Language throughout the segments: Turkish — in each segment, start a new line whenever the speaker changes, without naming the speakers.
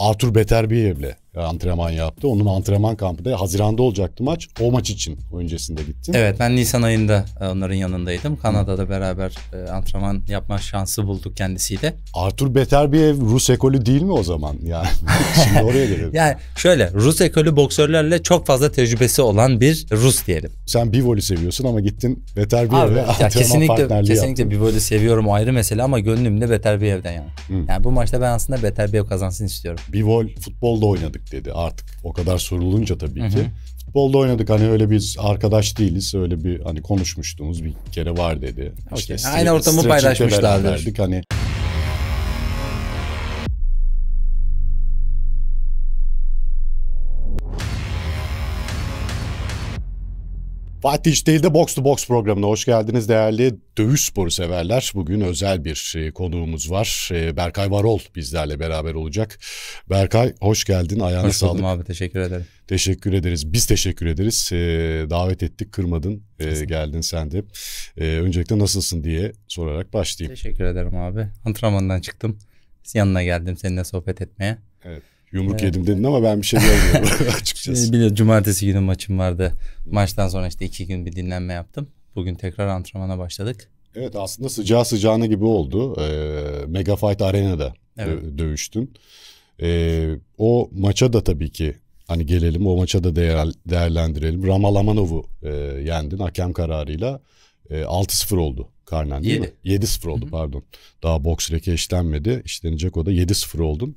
Arthur Beterbiye bile e, antrenman yaptı. Onun antrenman kampı da Haziran'da olacaktı maç. O maç
için öncesinde gittim. Evet ben Nisan ayında e, onların yanındaydım. Kanada'da beraber e, antrenman yapma şansı bulduk kendisiyle. Arthur Beterbiev Rus ekolü değil mi o zaman? Yani şimdi oraya gelelim. yani şöyle Rus ekolü boksörlerle çok fazla tecrübesi olan bir Rus diyelim.
Sen bivoli seviyorsun ama gittin Beterbiev'e antrenman kesinlikle, partnerliği Kesinlikle
yaptın. seviyorum o ayrı mesele ama gönlümde evden yani. Hı. Yani bu maçta ben aslında Beterbiev kazansın istiyorum. Bivol futbolda oynadık oynadık dedi. Artık o kadar sorulunca tabii Hı-hı. ki.
Futbolda oynadık hani öyle bir arkadaş değiliz. Öyle bir hani konuşmuştuğumuz bir kere var dedi. Okay. İşte Aynı ortamı paylaşmışlardı. Hani Fatih İçtel'de Box to Box programına hoş geldiniz değerli dövüş sporu severler. Bugün özel bir e, konuğumuz var. E, Berkay Varol bizlerle beraber olacak. Berkay hoş geldin. Ayağına hoş sağlık. abi teşekkür ederim. Teşekkür ederiz. Biz teşekkür ederiz. E, davet ettik kırmadın. Kesinlikle. Geldin sen de. Öncelikle nasılsın diye sorarak
başlayayım. Teşekkür ederim abi. Antrenmandan çıktım. Yanına geldim seninle sohbet etmeye. Evet. Yumruk evet. yedim dedin ama ben bir şey görmüyorum açıkçası. Bir de cumartesi günü maçım vardı. Maçtan sonra işte iki gün bir dinlenme yaptım. Bugün tekrar antrenmana başladık.
Evet aslında sıcağı sıcağına gibi oldu. Ee, Mega Fight Arena'da evet. dövüştün. Ee, o maça da tabii ki hani gelelim o maça da değer, değerlendirelim. Ramalamanow'u e, yendin hakem kararıyla. E, ee, 6-0 oldu karnen değil 7. mi? 7-0 oldu Hı-hı. pardon. Daha boks reke işlenmedi. İşlenecek o da 7-0 oldun.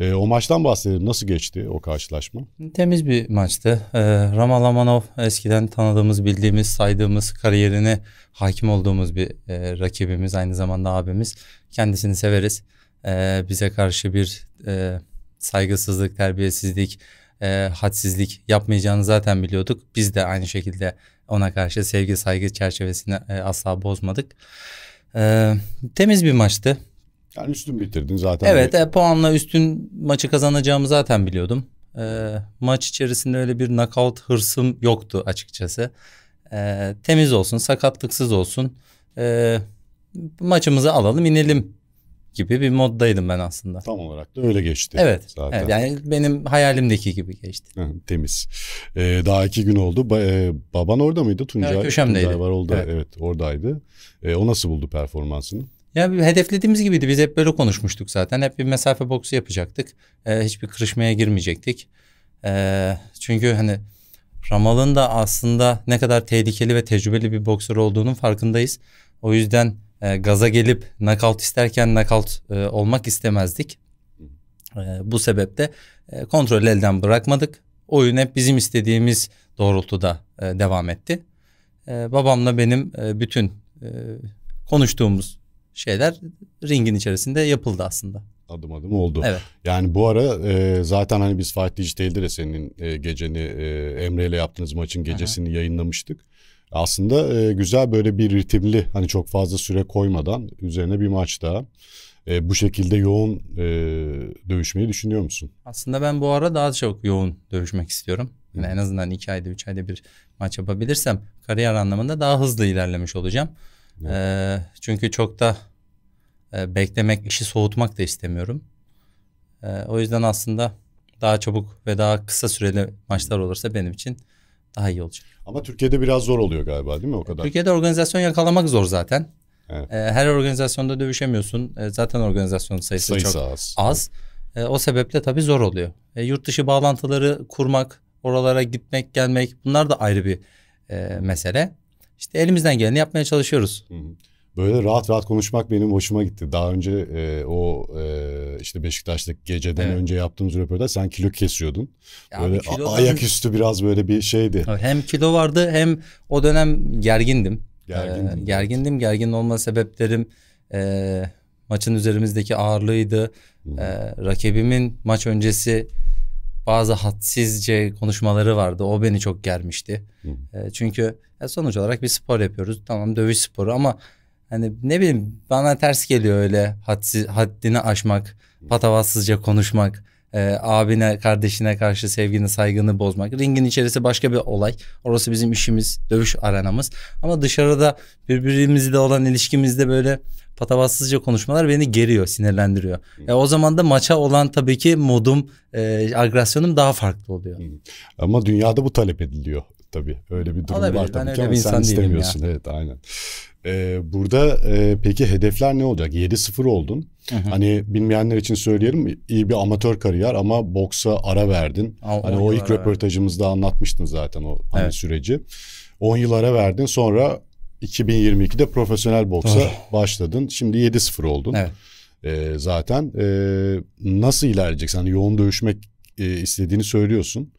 E, o maçtan bahsedelim. Nasıl geçti o karşılaşma?
Temiz bir maçtı. E, ee, Rama Lamanov eskiden tanıdığımız, bildiğimiz, saydığımız, kariyerine hakim olduğumuz bir e, rakibimiz. Aynı zamanda abimiz. Kendisini severiz. E, bize karşı bir e, saygısızlık, terbiyesizlik, e, hadsizlik yapmayacağını zaten biliyorduk. Biz de aynı şekilde ona karşı sevgi, saygı çerçevesini e, asla bozmadık. E, temiz bir maçtı yani üstün bitirdin zaten. Evet e, puanla üstün maçı kazanacağımı zaten biliyordum. E, maç içerisinde öyle bir knockout hırsım yoktu açıkçası. E, temiz olsun, sakatlıksız olsun. E, maçımızı alalım, inelim gibi bir moddaydım ben aslında. Tam olarak da öyle geçti. Evet. Zaten. evet yani benim hayalimdeki gibi geçti. Hı, temiz. Ee, daha iki gün oldu. Ba-
e, baban orada mıydı? Tuncay, evet, köşemdeydi. Tuncay var oldu, Evet. evet oradaydı. Ee, o nasıl buldu performansını?
Yani hedeflediğimiz gibiydi. Biz hep böyle konuşmuştuk zaten. Hep bir mesafe boksu yapacaktık. Ee, hiçbir kırışmaya girmeyecektik. Ee, çünkü hani Ramal'ın da aslında ne kadar tehlikeli ve tecrübeli bir boksör olduğunun farkındayız. O yüzden e, gaza gelip nakalt isterken nakalt e, olmak istemezdik. E, bu sebeple e, kontrol elden bırakmadık. Oyun hep bizim istediğimiz doğrultuda e, devam etti. E, babamla benim e, bütün e, konuştuğumuz şeyler ringin içerisinde yapıldı aslında. Adım adım oldu. Evet. Yani bu ara
e, zaten hani biz Fight Digital'de de senin e, geceni e, Emre ile yaptığınız maçın gecesini Aha. yayınlamıştık. Aslında e, güzel böyle bir ritimli hani çok fazla süre koymadan üzerine bir maç daha e, bu şekilde yoğun e, dövüşmeyi düşünüyor musun?
Aslında ben bu ara daha çok yoğun dövüşmek istiyorum. Yani en azından iki ayda üç ayda bir maç yapabilirsem kariyer anlamında daha hızlı ilerlemiş olacağım. Evet. E, çünkü çok da ee, beklemek, işi soğutmak da istemiyorum. Ee, o yüzden aslında daha çabuk ve daha kısa süreli maçlar olursa benim için daha iyi olacak.
Ama Türkiye'de biraz zor oluyor galiba değil mi o kadar? Türkiye'de
organizasyon yakalamak zor zaten. Evet. Ee, her organizasyonda dövüşemiyorsun. Zaten organizasyon sayısı, sayısı çok az. az. O sebeple tabii zor oluyor. Yurt dışı bağlantıları kurmak, oralara gitmek, gelmek bunlar da ayrı bir e, mesele. İşte elimizden geleni yapmaya çalışıyoruz. Hı hı böyle rahat rahat
konuşmak benim hoşuma gitti. Daha önce e, o e, işte Beşiktaş'taki geceden evet. önce yaptığımız
röportaj sen kilo kesiyordun. Ya böyle kilo ayaküstü biraz böyle bir şeydi. Hem kilo vardı hem o dönem gergindim. Gergindim. Ee, gergindim. Gergin olma sebeplerim e, maçın üzerimizdeki ağırlığıydı. E, rakibimin maç öncesi bazı hadsizce konuşmaları vardı. O beni çok germişti. E, çünkü e, sonuç olarak bir spor yapıyoruz. Tamam dövüş sporu ama Hani ne bileyim bana ters geliyor öyle hadsiz, haddini aşmak, patavatsızca konuşmak, e, abine, kardeşine karşı sevgini, saygını bozmak. Ringin içerisi başka bir olay. Orası bizim işimiz, dövüş arenamız. Ama dışarıda birbirimizle olan ilişkimizde böyle patavatsızca konuşmalar beni geriyor, sinirlendiriyor. E, o zaman da maça olan tabii ki modum, e, agresyonum daha farklı oluyor. Ama dünyada bu talep ediliyor tabii.
Öyle bir durum Olabilir. var tabii ben ki ama sen istemiyorsun. Ya. Evet aynen. Ee, burada e, peki hedefler ne olacak? 7-0 oldun. Hı hı. Hani bilmeyenler için söyleyelim iyi bir amatör kariyer ama boksa ara verdin. A- hani o ilk röportajımızda anlatmıştın zaten o hani evet. süreci. 10 yıllara verdin sonra 2022'de profesyonel boksa Doğru. başladın. Şimdi 7-0 oldun. Evet. Ee, zaten e, nasıl ilerleyeceksin? Hani yoğun dövüşmek e, istediğini söylüyorsun.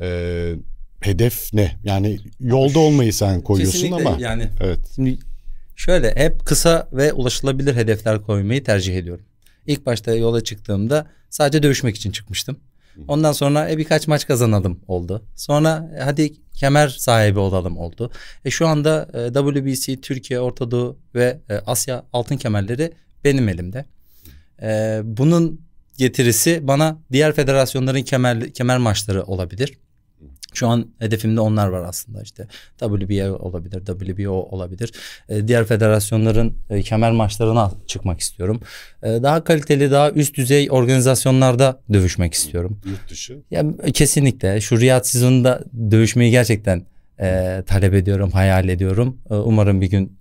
Eee hedef ne? Yani
yolda olmayı sen koyuyorsun Kesinlikle ama. yani. Evet. Şimdi şöyle hep kısa ve ulaşılabilir hedefler koymayı tercih ediyorum. İlk başta yola çıktığımda sadece dövüşmek için çıkmıştım. Ondan sonra e, birkaç maç kazanalım oldu. Sonra e, hadi kemer sahibi olalım oldu. E, şu anda e, WBC, Türkiye, Ortadoğu ve e, Asya altın kemerleri benim elimde. E, bunun getirisi bana diğer federasyonların kemer, kemer maçları olabilir. Şu an hedefimde onlar var aslında işte. WBA olabilir, WBO olabilir. E, diğer federasyonların e, kemer maçlarına çıkmak istiyorum. E, daha kaliteli, daha üst düzey organizasyonlarda dövüşmek istiyorum. Yurt dışı? Ya, kesinlikle. Şu Riyad sezonunda dövüşmeyi gerçekten e, talep ediyorum, hayal ediyorum. E, umarım bir gün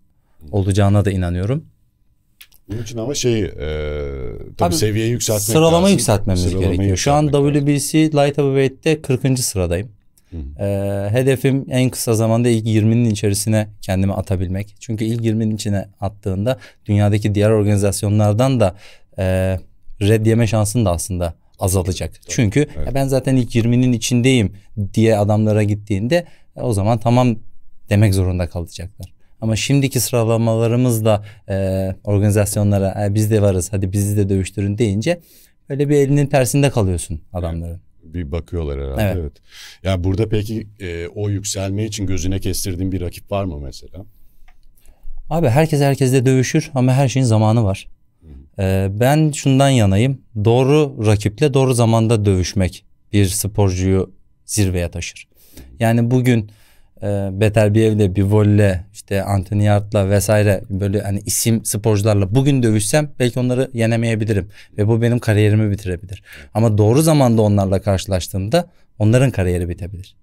olacağına da inanıyorum.
Bunun için ama şey e, tabii Abi, yükseltmek sıralama lazım. yükseltmemiz sıralamayı gerekiyor. Şu
an WBC Light Heavyweight'te 40. sıradayım. E, hedefim en kısa zamanda ilk 20'nin içerisine kendimi atabilmek. Çünkü ilk 20'nin içine attığında dünyadaki diğer organizasyonlardan da e, red şansın da aslında azalacak. Tabii. Çünkü evet. ben zaten ilk 20'nin içindeyim diye adamlara gittiğinde e, o zaman tamam demek zorunda kalacaklar. Ama şimdiki sıralamalarımızla e, organizasyonlara e, biz de varız hadi bizi de dövüştürün deyince böyle bir elinin tersinde kalıyorsun adamların bir bakıyorlar herhalde. Evet. evet. Ya yani burada peki e, o yükselme
için gözüne kestirdiğin bir rakip var mı mesela?
Abi herkes herkesle dövüşür ama her şeyin zamanı var. Ee, ben şundan yanayım. Doğru rakiple doğru zamanda dövüşmek bir sporcuyu zirveye taşır. Yani bugün e, ee, Beter Biev'le, Bivol'le, işte Anthony Yart'la vesaire böyle hani isim sporcularla bugün dövüşsem belki onları yenemeyebilirim. Ve bu benim kariyerimi bitirebilir. Ama doğru zamanda onlarla karşılaştığımda onların kariyeri bitebilir.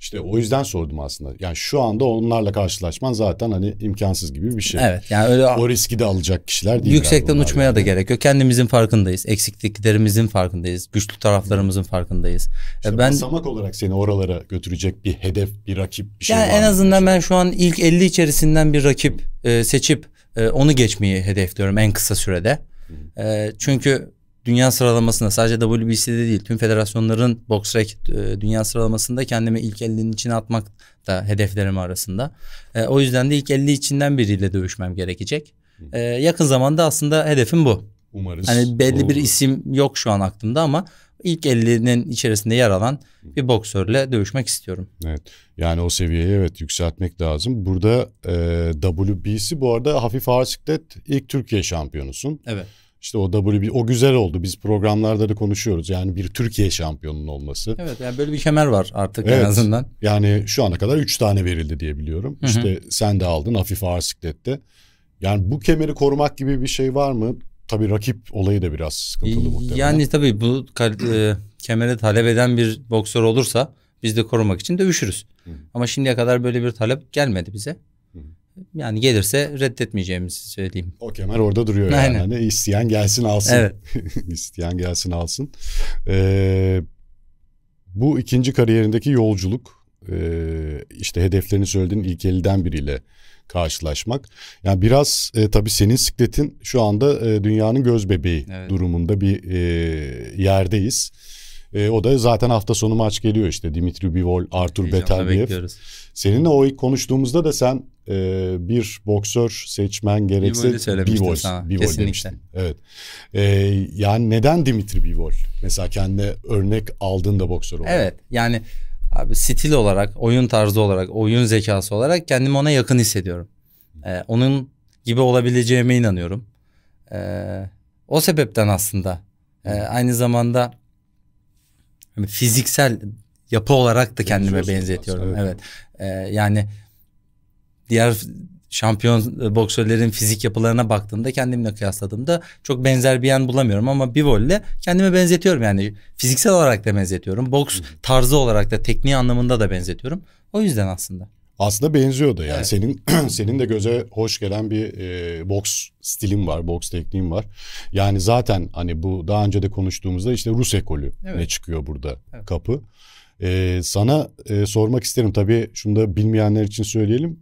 İşte o yüzden sordum aslında. Yani şu anda onlarla karşılaşman zaten hani imkansız gibi bir şey. Evet yani öyle o riski de alacak
kişiler değil. Yüksekten uçmaya yani. da gerek yok. Kendimizin farkındayız. Eksikliklerimizin farkındayız. Güçlü taraflarımızın farkındayız. E işte ben basamak olarak seni oralara götürecek bir hedef, bir rakip bir şey yani var. en azından ben şu an ilk 50 içerisinden bir rakip e, seçip e, onu geçmeyi hedefliyorum en kısa sürede. E, çünkü dünya sıralamasında sadece WBC'de değil tüm federasyonların BoxRec e, dünya sıralamasında kendimi ilk 50'nin içine atmak da hedeflerim arasında. E, o yüzden de ilk 50 içinden biriyle dövüşmem gerekecek. E, yakın zamanda aslında hedefim bu. Umarız. Hani belli Olur. bir isim yok şu an aklımda ama ilk 50'nin içerisinde yer alan bir boksörle dövüşmek istiyorum. Evet. Yani o seviyeyi
evet yükseltmek lazım. Burada e, WBC bu arada hafif ağır siklet ilk Türkiye şampiyonusun. Evet. İşte o W, o güzel oldu. Biz programlarda da konuşuyoruz. Yani bir Türkiye şampiyonunun olması. Evet yani böyle bir kemer var artık evet, en azından. Yani şu ana kadar 3 tane verildi diye biliyorum. Hı hı. İşte sen de aldın hafif ağır siklette. Yani bu kemeri korumak gibi bir şey var mı? Tabii rakip olayı da biraz sıkıntılı muhtemelen. Yani
tabii bu e, kemeri talep eden bir boksör olursa biz de korumak için dövüşürüz. Hı. Ama şimdiye kadar böyle bir talep gelmedi bize. Hı yani gelirse reddetmeyeceğimizi söyleyeyim. O kemer
orada duruyor Aynen. yani. Hani isteyen gelsin alsın. Evet. isteyen gelsin alsın. Ee, bu ikinci kariyerindeki yolculuk e, işte hedeflerini söylediğin ilk 50'den biriyle karşılaşmak. Yani biraz e, tabii senin sikletin şu anda e, dünyanın göz bebeği evet. durumunda bir e, yerdeyiz. E, o da zaten hafta sonu maç geliyor işte. Dimitri Bivol, Arthur Beterbiev. Seninle o ilk konuştuğumuzda da sen e, bir boksör seçmen gerekse Bivol, sana, Bivol kesinlikle. demiştin.
Evet. E, yani neden Dimitri Bivol?
Mesela kendine örnek aldın
da boksör olarak. Evet yani abi stil olarak, oyun tarzı olarak, oyun zekası olarak kendimi ona yakın hissediyorum. E, onun gibi olabileceğime inanıyorum. E, o sebepten aslında. E, aynı zamanda fiziksel yapı olarak da kendime benzetiyorum. evet. evet. Ee, yani diğer şampiyon boksörlerin fizik yapılarına baktığımda kendimle kıyasladığımda çok benzer bir yan bulamıyorum ama bir volle kendime benzetiyorum yani fiziksel olarak da benzetiyorum. Boks tarzı olarak da tekniği anlamında da benzetiyorum. O yüzden aslında.
Aslında benziyordu yani evet. senin senin de göze hoş gelen bir e, boks stilin var, boks tekniğin var. Yani zaten hani bu daha önce de konuştuğumuzda işte Rus ekolü evet. ne çıkıyor burada evet. kapı. E, sana e, sormak isterim tabii şunu da bilmeyenler için söyleyelim.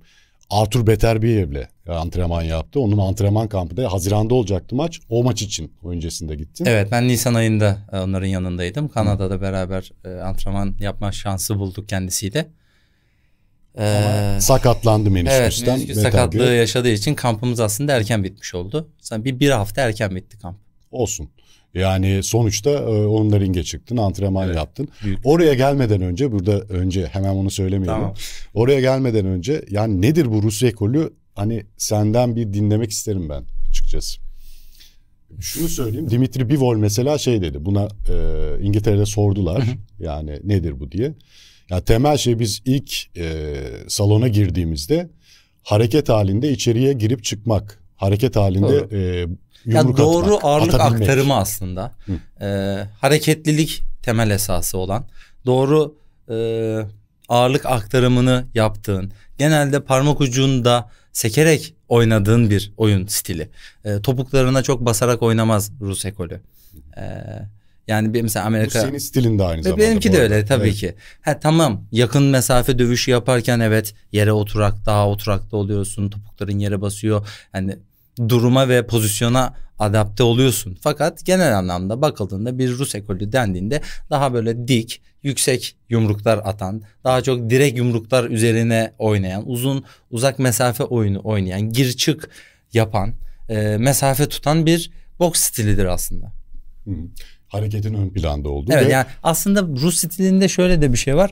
Arthur Beterbiyev'le antrenman yaptı. Onun antrenman kampı da Haziran'da olacaktı maç. O maç için öncesinde gittin. Evet ben
Nisan ayında e, onların yanındaydım. Kanada'da beraber e, antrenman yapma şansı bulduk kendisiyle. Ee, sakatlandı menisküsten. Evet menisküs sakatlığı diyor. yaşadığı için kampımız aslında erken bitmiş oldu. Sen bir, bir hafta erken bitti kamp.
Olsun. Yani sonuçta e, onun ringe çıktın, antrenman evet. yaptın. Büyük. Oraya gelmeden önce burada önce hemen onu söylemeyelim. Tamam. Oraya gelmeden önce yani nedir bu Rus ekolü? Hani senden bir dinlemek isterim ben açıkçası. Şunu söyleyeyim. Dimitri Bivol mesela şey dedi. Buna e, İngiltere'de sordular. yani nedir bu diye. Yani temel şey biz ilk e, salona girdiğimizde hareket halinde içeriye girip çıkmak. Hareket halinde doğru. e,
yumruk yani doğru atmak, ağırlık atabilmek. aktarımı aslında. E, hareketlilik temel esası olan. Doğru e, ağırlık aktarımını yaptığın, genelde parmak ucunda sekerek oynadığın bir oyun stili. E, topuklarına çok basarak oynamaz Rus ekolü. E, yani bir mesela Amerika... Bu senin stilin de aynı zamanda. Benimki de öyle tabii evet. ki. Ha tamam yakın mesafe dövüşü yaparken evet yere oturak daha oturakta oluyorsun. Topukların yere basıyor. Yani duruma ve pozisyona adapte oluyorsun. Fakat genel anlamda bakıldığında bir Rus ekolü dendiğinde daha böyle dik, yüksek yumruklar atan, daha çok direk yumruklar üzerine oynayan, uzun uzak mesafe oyunu oynayan, gir çık yapan, e, mesafe tutan bir boks stilidir aslında.
Hmm hareketin ön planda olduğu. Evet ve... yani
aslında Rus stilinde şöyle de bir şey var.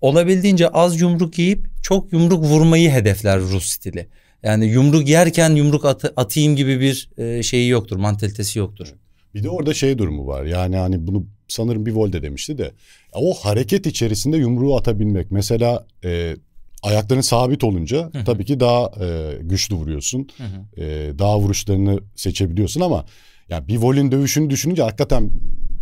Olabildiğince az yumruk yiyip çok yumruk vurmayı hedefler Rus stili. Yani yumruk yerken yumruk atı, atayım gibi bir e, şeyi yoktur, mantalitesi yoktur.
Bir de orada şey durumu var. Yani hani bunu sanırım bir Volde demişti de o hareket içerisinde yumruğu atabilmek. Mesela e, ayakların sabit olunca tabii ki daha e, güçlü vuruyorsun. E, daha vuruşlarını seçebiliyorsun ama ya bir volin dövüşünü düşününce hakikaten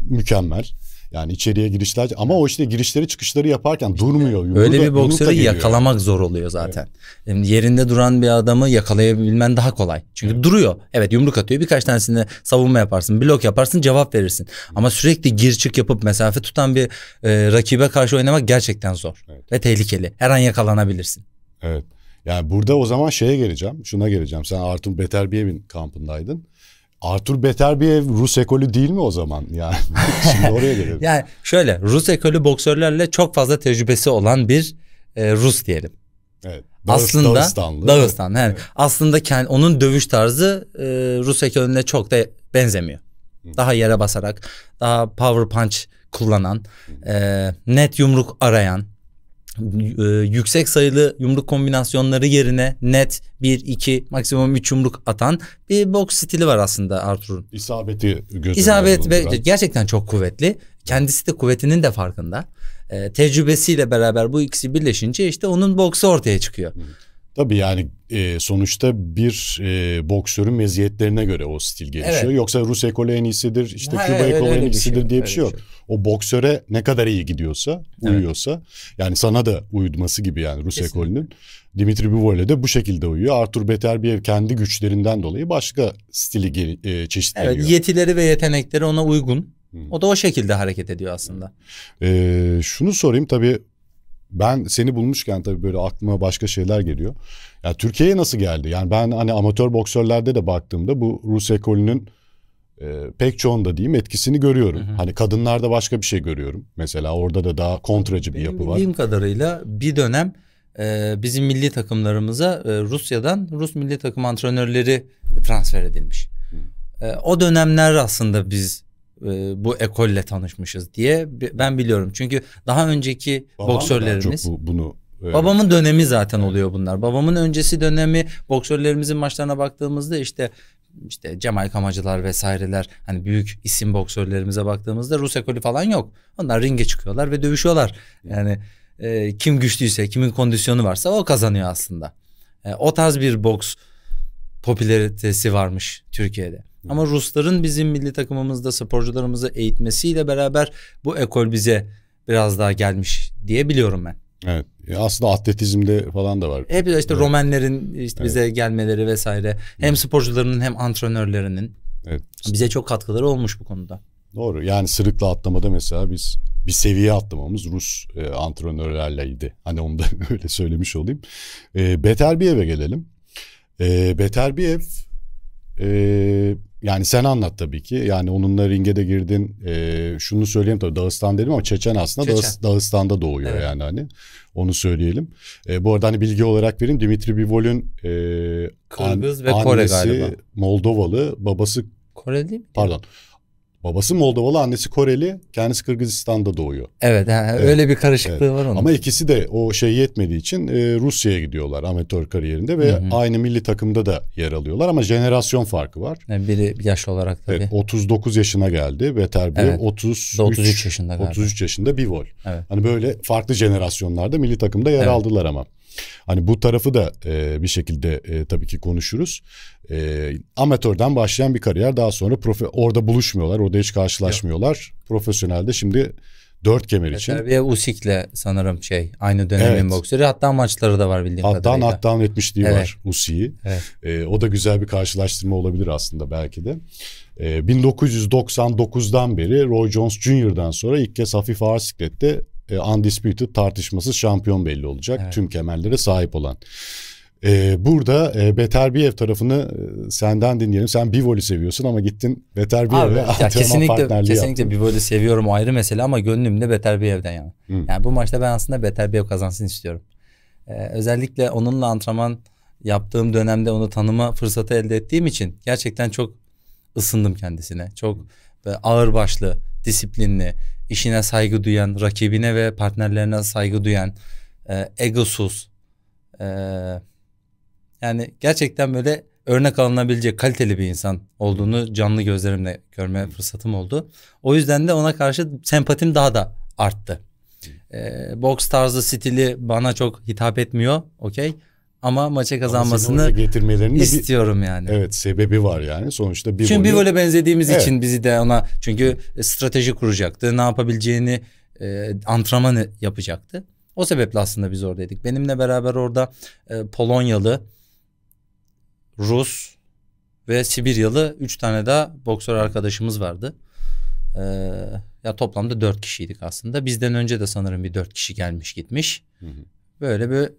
mükemmel. Yani içeriye girişler ama o işte girişleri çıkışları yaparken işte durmuyor. Yumruda, öyle bir boksörü yakalamak
zor oluyor zaten. Evet. Yani yerinde duran bir adamı yakalayabilmen daha kolay. Çünkü evet. duruyor. Evet yumruk atıyor. Birkaç tanesinde savunma yaparsın, blok yaparsın, cevap verirsin. Evet. Ama sürekli gir çık yapıp mesafe tutan bir e, rakibe karşı oynamak gerçekten zor evet. ve tehlikeli. Her an yakalanabilirsin.
Evet. Yani burada o zaman şeye geleceğim, şuna geleceğim. Sen Artun Beterbiyev'in kampındaydın. Arthur beter Beterbiev Rus ekolü değil mi o zaman? Yani şimdi oraya
gelelim. yani şöyle Rus ekolü boksörlerle çok fazla tecrübesi olan bir e, Rus diyelim. Evet. Dağıst, aslında Dağıstanlı. Dağıstan. Yani evet. aslında kendi, onun dövüş tarzı e, Rus ekolüne çok da benzemiyor. Daha yere basarak, daha power punch kullanan, e, net yumruk arayan, ee, yüksek sayılı yumruk kombinasyonları yerine net 1-2 maksimum 3 yumruk atan bir box stili var aslında Arthur'un. İsabeti gözüne İsabet ve ben. gerçekten çok kuvvetli. Kendisi de kuvvetinin de farkında. Ee, tecrübesiyle beraber bu ikisi birleşince işte onun boksu ortaya çıkıyor. Hı. Tabii yani e, sonuçta bir e, boksörün meziyetlerine
göre o stil gelişiyor. Evet. Yoksa Rus ekolü en iyisidir, işte ha, Küba evet, ekolü en iyisidir şey, diye bir şey yok. Şey. O boksöre ne kadar iyi gidiyorsa, uyuyorsa evet. yani sana da uyudması gibi yani Rus Kesinlikle. ekolünün. Dimitri Bivol'e de bu şekilde uyuyor. Arthur Beterbiev kendi güçlerinden dolayı başka stili geri, e, çeşitleniyor. Evet,
yetileri ve yetenekleri ona uygun. O da o şekilde hareket ediyor aslında.
Ee, şunu sorayım tabii ben seni bulmuşken tabii böyle aklıma başka şeyler geliyor. Ya Türkiye'ye nasıl geldi? Yani ben hani amatör boksörlerde de baktığımda bu Rus ekolünün e, pek çoğunda diyeyim etkisini görüyorum. Hı hı. Hani kadınlarda başka bir şey görüyorum. Mesela orada da daha kontracı bir yapı var. Bildiğim
kadarıyla bir dönem e, bizim milli takımlarımıza e, Rusya'dan Rus milli takım antrenörleri transfer edilmiş. Hı. E, o dönemler aslında biz e, bu ekolle tanışmışız diye ben biliyorum. Çünkü daha önceki Babam boksörlerimiz çok bu, bunu Evet. Babamın dönemi zaten evet. oluyor bunlar. Babamın öncesi dönemi boksörlerimizin maçlarına baktığımızda işte işte Cemal Kamacılar vesaireler hani büyük isim boksörlerimize baktığımızda Rus ekolü falan yok. Onlar ringe çıkıyorlar ve dövüşüyorlar. Yani e, kim güçlüyse, kimin kondisyonu varsa o kazanıyor aslında. E, o tarz bir boks popülaritesi varmış Türkiye'de. Ama Rusların bizim milli takımımızda sporcularımızı eğitmesiyle beraber bu ekol bize biraz daha gelmiş diyebiliyorum ben. Evet. E, aslında
atletizmde
falan da var. Hep işte evet. Romenlerin işte evet. bize gelmeleri vesaire. Hem sporcularının hem antrenörlerinin evet. bize çok katkıları olmuş bu konuda.
Doğru. Yani sırıkla atlamada mesela biz bir seviye atlamamız Rus e, antrenörlerleydi. Hani onu da öyle söylemiş olayım. E, Beterbiyev'e gelelim. E, Beterbiyev e, yani sen anlat tabii ki. Yani onunla ringe de girdin. E, şunu söyleyeyim tabii Dağıstan dedim ama Çeçen aslında Çeçen. Dağıstan'da doğuyor evet. yani hani. Onu söyleyelim. E, bu arada hani bilgi olarak vereyim. Dimitri Bivol'ün e, Kırgız an, ve Kore annesi, galiba. Moldovalı, babası Kore değil mi? Pardon. Babası Moldovalı, annesi Koreli, kendisi Kırgızistan'da doğuyor. Evet, yani evet. öyle bir karışıklığı evet. var onun. Ama ikisi de o şey yetmediği için e, Rusya'ya gidiyorlar amatör kariyerinde ve hı hı. aynı milli takımda da yer alıyorlar ama jenerasyon farkı var. Yani e, biri yaş olarak tabii. Evet, 39 yaşına geldi ve terbiye evet. 33 yaşında galiba. 33 yaşında Bivol. Evet. Hani böyle farklı jenerasyonlarda milli takımda yer evet. aldılar ama. Hani bu tarafı da e, bir şekilde e, tabii ki konuşuruz. E, amatörden başlayan bir kariyer daha sonra profe orada buluşmuyorlar, orada hiç karşılaşmıyorlar. Yok. Profesyonelde şimdi dört kemer evet, için.
Terbiye Usik'le sanırım şey aynı dönemin evet. boksörü. Hatta maçları da var bildiğim hatta kadarıyla. Hatta
hatta etmişliği evet. var Usik'i. Evet.
Ee, o da güzel bir karşılaştırma olabilir aslında
belki de. Ee, 1999'dan beri Roy Jones Jr.'dan sonra ilk kez hafif ağır siklette e, undisputed tartışmasız şampiyon belli olacak. Evet. Tüm kemerlere sahip olan. E, burada e, Beterbiev tarafını e, senden dinleyelim. Sen Bivoli seviyorsun ama gittin Beterbiev'e kesinlikle, Kesinlikle yaptın.
Bivoli seviyorum ayrı mesele ama gönlümde Beterbiev'den yana. Hı. Yani bu maçta ben aslında Beterbiev kazansın istiyorum. Ee, özellikle onunla antrenman yaptığım dönemde onu tanıma fırsatı elde ettiğim için gerçekten çok ısındım kendisine. Çok e, ağır başlı, disiplinli, işine saygı duyan, rakibine ve partnerlerine saygı duyan, e, egosuz, e, yani gerçekten böyle örnek alınabilecek kaliteli bir insan olduğunu canlı gözlerimle görme fırsatım oldu. O yüzden de ona karşı sempatim daha da arttı. E, boks tarzı stili bana çok hitap etmiyor, okey. Ama maça kazanmasını Ama getirmelerini
istiyorum bir, yani. Evet sebebi var yani. Sonuçta bir Çünkü bir böyle benzediğimiz evet. için
bizi de ona çünkü strateji kuracaktı. Ne yapabileceğini e, antrenman yapacaktı. O sebeple aslında biz oradaydık. Benimle beraber orada e, Polonyalı, Rus ve Sibiryalı üç tane daha boksör arkadaşımız vardı. E, ya toplamda dört kişiydik aslında. Bizden önce de sanırım bir dört kişi gelmiş gitmiş. Hı hı. Böyle bir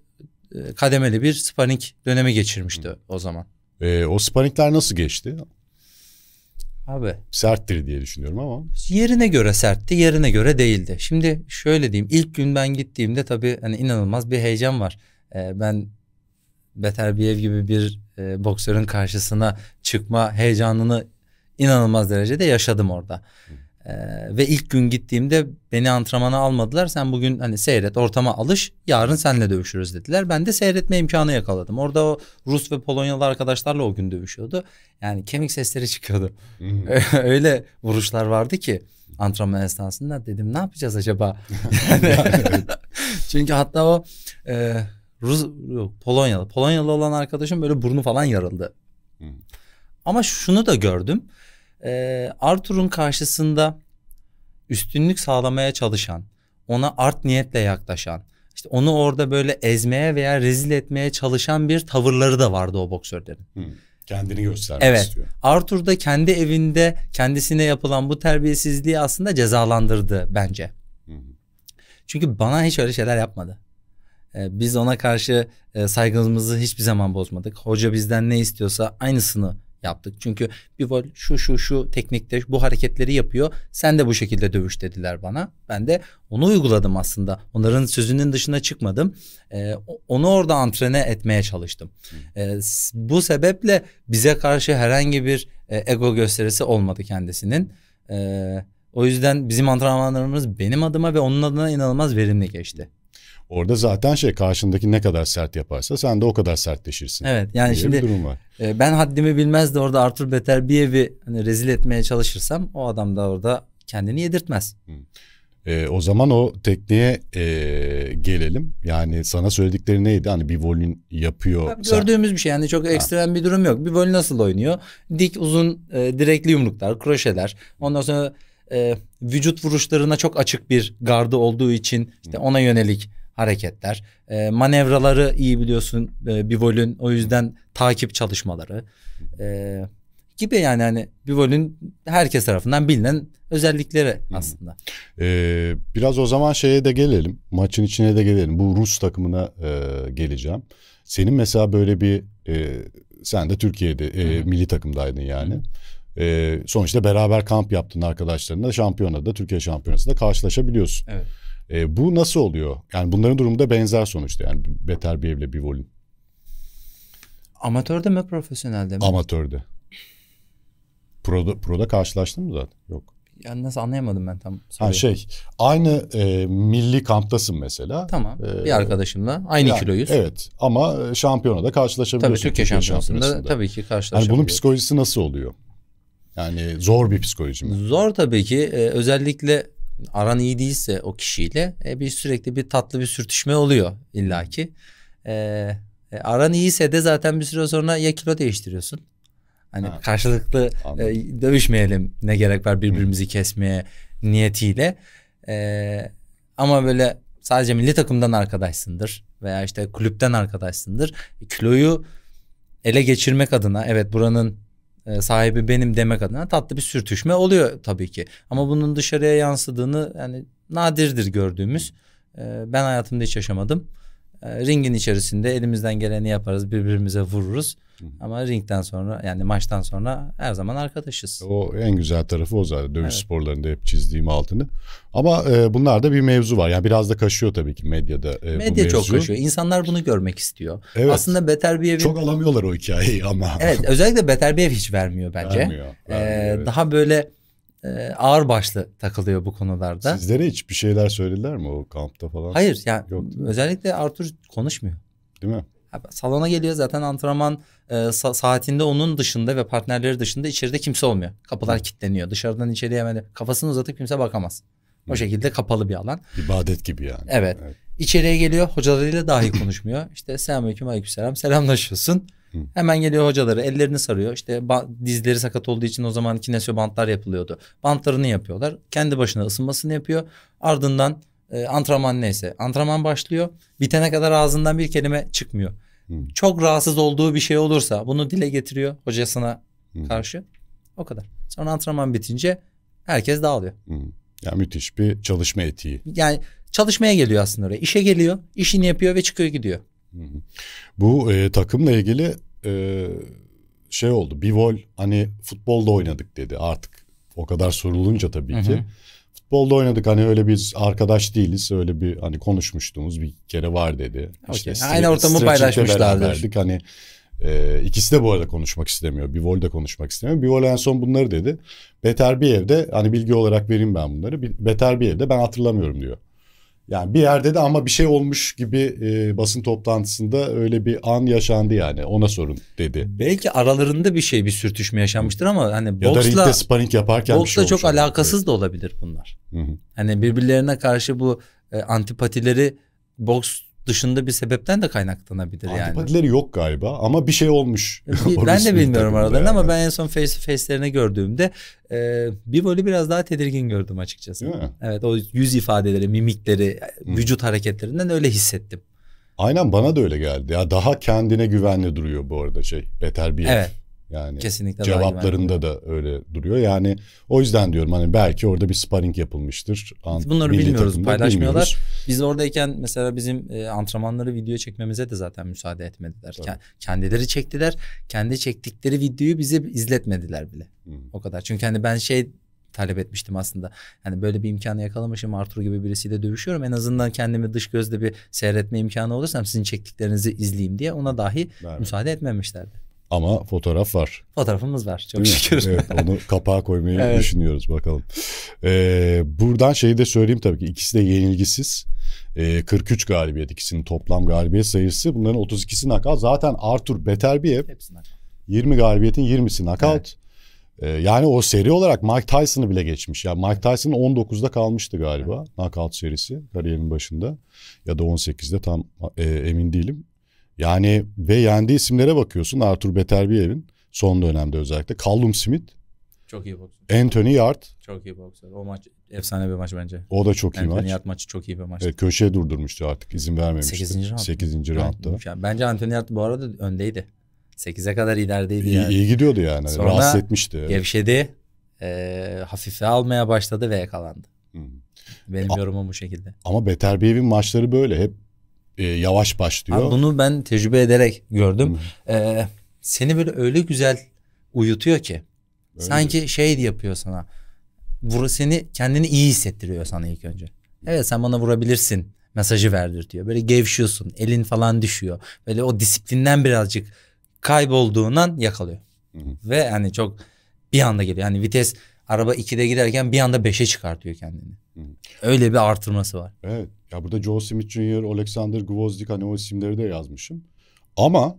e, kademeli bir spanik dönemi geçirmişti Hı. o zaman.
E, o spanikler nasıl geçti? Abi. Serttir diye düşünüyorum ama.
Yerine göre sertti, yerine göre değildi. Şimdi şöyle diyeyim, ilk gün ben gittiğimde tabii hani inanılmaz bir heyecan var. Ee, ben Beter Biev gibi bir e, boksörün karşısına çıkma heyecanını inanılmaz derecede yaşadım orada. Hı. Ee, ve ilk gün gittiğimde beni antrenmana almadılar. Sen bugün hani seyret, ortama alış, yarın senle dövüşürüz dediler. Ben de seyretme imkanı yakaladım. Orada o Rus ve Polonyalı arkadaşlarla o gün dövüşüyordu. Yani kemik sesleri çıkıyordu. Hmm. Öyle vuruşlar vardı ki antrenman esnasında dedim ne yapacağız acaba? çünkü hatta o e, Rus yok, Polonyalı. Polonyalı olan arkadaşım böyle burnu falan yarıldı. Hmm. Ama şunu da gördüm e, Arthur'un karşısında üstünlük sağlamaya çalışan, ona art niyetle yaklaşan, işte onu orada böyle ezmeye veya rezil etmeye çalışan bir tavırları da vardı o boksörlerin. Hmm. Kendini göstermek evet. istiyor. Arthur da kendi evinde kendisine yapılan bu terbiyesizliği aslında cezalandırdı bence. Hmm. Çünkü bana hiç öyle şeyler yapmadı. Ee, biz ona karşı e, saygımızı hiçbir zaman bozmadık. Hoca bizden ne istiyorsa aynısını yaptık. Çünkü bir vol şu şu şu teknikte bu hareketleri yapıyor. Sen de bu şekilde dövüş dediler bana. Ben de onu uyguladım aslında. Onların sözünün dışına çıkmadım. Ee, onu orada antrene etmeye çalıştım. Ee, bu sebeple bize karşı herhangi bir e, ego gösterisi olmadı kendisinin. Ee, o yüzden bizim antrenmanlarımız benim adıma ve onun adına inanılmaz verimli geçti. Orada zaten şey karşındaki ne kadar sert
yaparsa sen de o kadar sertleşirsin. Evet yani Böyle şimdi durum var.
E, ben haddimi bilmez de orada Arthur Beter bir hani rezil etmeye çalışırsam o adam da orada kendini yedirtmez.
E, o zaman o tekniğe e, gelelim. Yani sana söyledikleri neydi? Hani bir volün yapıyor. Tabii sen... Gördüğümüz
bir şey yani çok ekstrem ha. bir durum yok. Bir vol nasıl oynuyor? Dik uzun e, direkli yumruklar, kroşeler. Ondan sonra e, vücut vuruşlarına çok açık bir gardı olduğu için işte ona yönelik hareketler. E, manevraları iyi biliyorsun e, Bivol'ün o yüzden takip çalışmaları e, gibi yani hani Bivol'ün herkes tarafından bilinen özellikleri hmm. aslında.
Ee, biraz o zaman şeye de gelelim maçın içine de gelelim bu Rus takımına e, geleceğim. Senin mesela böyle bir e, sen de Türkiye'de e, hı milli takımdaydın yani. Hı-hı. E, sonuçta beraber kamp yaptın arkadaşlarınla şampiyonada Türkiye şampiyonasında karşılaşabiliyorsun. Evet. E, bu nasıl oluyor? Yani bunların durumu da benzer sonuçta. Yani beter bir evle bir volüm. Amatörde mi profesyonelde mi? Amatörde. Pro'da, Pro'da karşılaştın mı zaten? Yok.
Yani nasıl anlayamadım ben tam. Soruyu. Ha şey
aynı e, milli kamptasın mesela. Tamam ee, bir arkadaşımla aynı yani, kiloyuz. Evet
ama şampiyona da karşılaşabiliyorsun. Tabii Türkiye, Türkiye şampiyonasında, şampiyonasında tabii ki karşılaşabiliyorsun. Yani bunun
psikolojisi nasıl oluyor?
Yani zor bir psikoloji mi? Zor tabii ki ee, özellikle aran iyi değilse o kişiyle e, bir sürekli bir tatlı bir sürtüşme oluyor illaki. E, e, aran iyiyse de zaten bir süre sonra ya kilo değiştiriyorsun. Hani ha. karşılıklı e, dövüşmeyelim ne gerek var birbirimizi kesmeye niyetiyle. E, ama böyle sadece milli takımdan arkadaşsındır veya işte kulüpten arkadaşsındır. E, kiloyu ele geçirmek adına evet buranın e, sahibi benim demek adına tatlı bir sürtüşme oluyor tabii ki. Ama bunun dışarıya yansıdığını yani nadirdir gördüğümüz. E, ben hayatımda hiç yaşamadım. Ee, ringin içerisinde elimizden geleni yaparız, birbirimize vururuz. Hı. Ama ringden sonra yani maçtan sonra her zaman arkadaşız.
O en güzel tarafı o zaten dövüş evet. sporlarında hep çizdiğim altını. Ama e, bunlarda bir mevzu var. Yani biraz da kaşıyor tabii ki medyada e, Medya bu mevzu. çok kaşıyor.
İnsanlar bunu görmek istiyor. Evet. Aslında Beter bir Çok alamıyorlar o hikayeyi ama. Evet özellikle Beter bir hiç vermiyor bence. Vermiyor. vermiyor ee, evet. Daha böyle ee, ağır başlı takılıyor bu konularda. Sizlere hiç
bir şeyler söylediler mi o kampta falan?
Hayır yani Yok, özellikle Artur konuşmuyor. Değil mi? Salona geliyor zaten antrenman e, saatinde onun dışında ve partnerleri dışında içeride kimse olmuyor. Kapılar Hı. kilitleniyor. Dışarıdan içeriye hemen kafasını uzatıp kimse bakamaz. O şekilde kapalı bir alan. İbadet gibi yani. Evet. evet. İçeriye geliyor hocalarıyla dahi konuşmuyor. İşte selamünaleyküm aleykümselam selamlaşıyorsun. Hemen geliyor hocaları ellerini sarıyor. İşte dizleri sakat olduğu için o zaman kinesio bantlar yapılıyordu. Bantlarını yapıyorlar. Kendi başına ısınmasını yapıyor. Ardından e, antrenman neyse antrenman başlıyor. Bitene kadar ağzından bir kelime çıkmıyor. Hı. Çok rahatsız olduğu bir şey olursa bunu dile getiriyor hocasına Hı. karşı. O kadar. Sonra antrenman bitince herkes dağılıyor. Hı. Yani müthiş
bir çalışma etiği.
Yani çalışmaya geliyor aslında oraya. İşe geliyor, işini yapıyor ve çıkıyor gidiyor.
Bu e, takımla ilgili e, şey oldu. Bir vol hani futbolda oynadık dedi artık. O kadar sorulunca tabii ki. Futbolda oynadık hani öyle biz arkadaş değiliz. Öyle bir hani konuşmuştuğumuz bir kere var dedi. Okay. Aynı ortamı paylaşmışlardır. Hani e, ikisi de bu arada konuşmak istemiyor. Bir vol de konuşmak istemiyor. Bir vol en son bunları dedi. Beter bir evde hani bilgi olarak vereyim ben bunları. Beter bir evde ben hatırlamıyorum diyor. Yani bir yerde de ama bir şey olmuş gibi e, basın toplantısında öyle bir an yaşandı yani ona sorun
dedi. Belki aralarında bir şey bir sürtüşme yaşanmıştır ama hani ya da yaparken Box'la şey çok alakasız evet. da olabilir bunlar. Hı hı. Hani birbirlerine karşı bu e, antipatileri Box dışında bir sebepten de kaynaklanabilir yani.
Antipatileri yok galiba ama bir şey olmuş.
Bir, ben de bilmiyorum aralarında yani. ama ben en son face face'lerini gördüğümde e, bir böyle biraz daha tedirgin gördüm açıkçası. Evet o yüz ifadeleri, mimikleri, Hı. vücut hareketlerinden öyle hissettim. Aynen bana da öyle geldi.
Ya daha kendine güvenli duruyor bu arada şey. Beter bir. Evet.
Yani Kesinlikle cevaplarında
da öyle duruyor. Yani o yüzden diyorum hani belki orada bir sparring yapılmıştır. Ant- Bunları bilmiyoruz, paylaşmıyorlar. Bilmiyoruz.
Biz oradayken mesela bizim e, antrenmanları video çekmemize de zaten müsaade etmediler. Tabii. Kendileri çektiler. Kendi çektikleri videoyu bize izletmediler bile. Hı. O kadar. Çünkü hani ben şey talep etmiştim aslında. Hani böyle bir imkanı yakalamışım Arthur gibi birisiyle dövüşüyorum. En azından kendimi dış gözle bir seyretme imkanı olursam sizin çektiklerinizi izleyeyim diye ona dahi Vermedim. müsaade etmemişlerdi.
Ama fotoğraf var.
Fotoğrafımız var çok Değil şükür. Evet
onu kapağa koymayı evet. düşünüyoruz bakalım. Ee, buradan şeyi de söyleyeyim tabii ki ikisi de yenilgisiz. Ee, 43 galibiyet ikisinin toplam galibiyet sayısı. Bunların 32'si nakal. Zaten Arthur Beterbiev 20 galibiyetin 20'si nakal. Evet. Ee, yani o seri olarak Mike Tyson'ı bile geçmiş. Yani Mike Tyson 19'da kalmıştı galiba evet. knockout serisi kariyerinin başında. Ya da 18'de tam e, emin değilim. Yani ve yendiği isimlere bakıyorsun. Arthur Beterbiyev'in son dönemde özellikle. Callum Smith.
Çok iyi boksör.
Anthony Yard.
Çok iyi boksör. O maç efsane bir maç bence. O da çok iyi Anthony maç. Yard maçı çok iyi bir maç. Evet, köşeye
durdurmuştu artık izin vermemişti. 8. round. 8. roundda. bence
Anthony Yard bu arada öndeydi. 8'e kadar ilerideydi iyi, yani. İyi gidiyordu yani. Sonra Rahatsız etmişti. Evet. gevşedi. E, hafife almaya başladı ve yakalandı. Hı. Benim A- yorumum bu şekilde.
Ama Beterbiyev'in maçları böyle. Hep e, yavaş başlıyor. Abi bunu
ben tecrübe ederek gördüm. Hı. Ee, seni böyle öyle güzel uyutuyor ki. Öyle sanki şey yapıyor sana. Vur seni kendini iyi hissettiriyor sana ilk önce. Evet sen bana vurabilirsin mesajı verdir diyor. Böyle gevşiyorsun, elin falan düşüyor. Böyle o disiplinden birazcık kaybolduğundan yakalıyor. Hı hı. Ve hani çok bir anda geliyor. Yani vites araba 2'de giderken bir anda 5'e çıkartıyor kendini. Hı hı. Öyle bir artırması var.
Evet. Ya burada Joe Smith Jr., Alexander Gvozdik hani o isimleri de yazmışım. Ama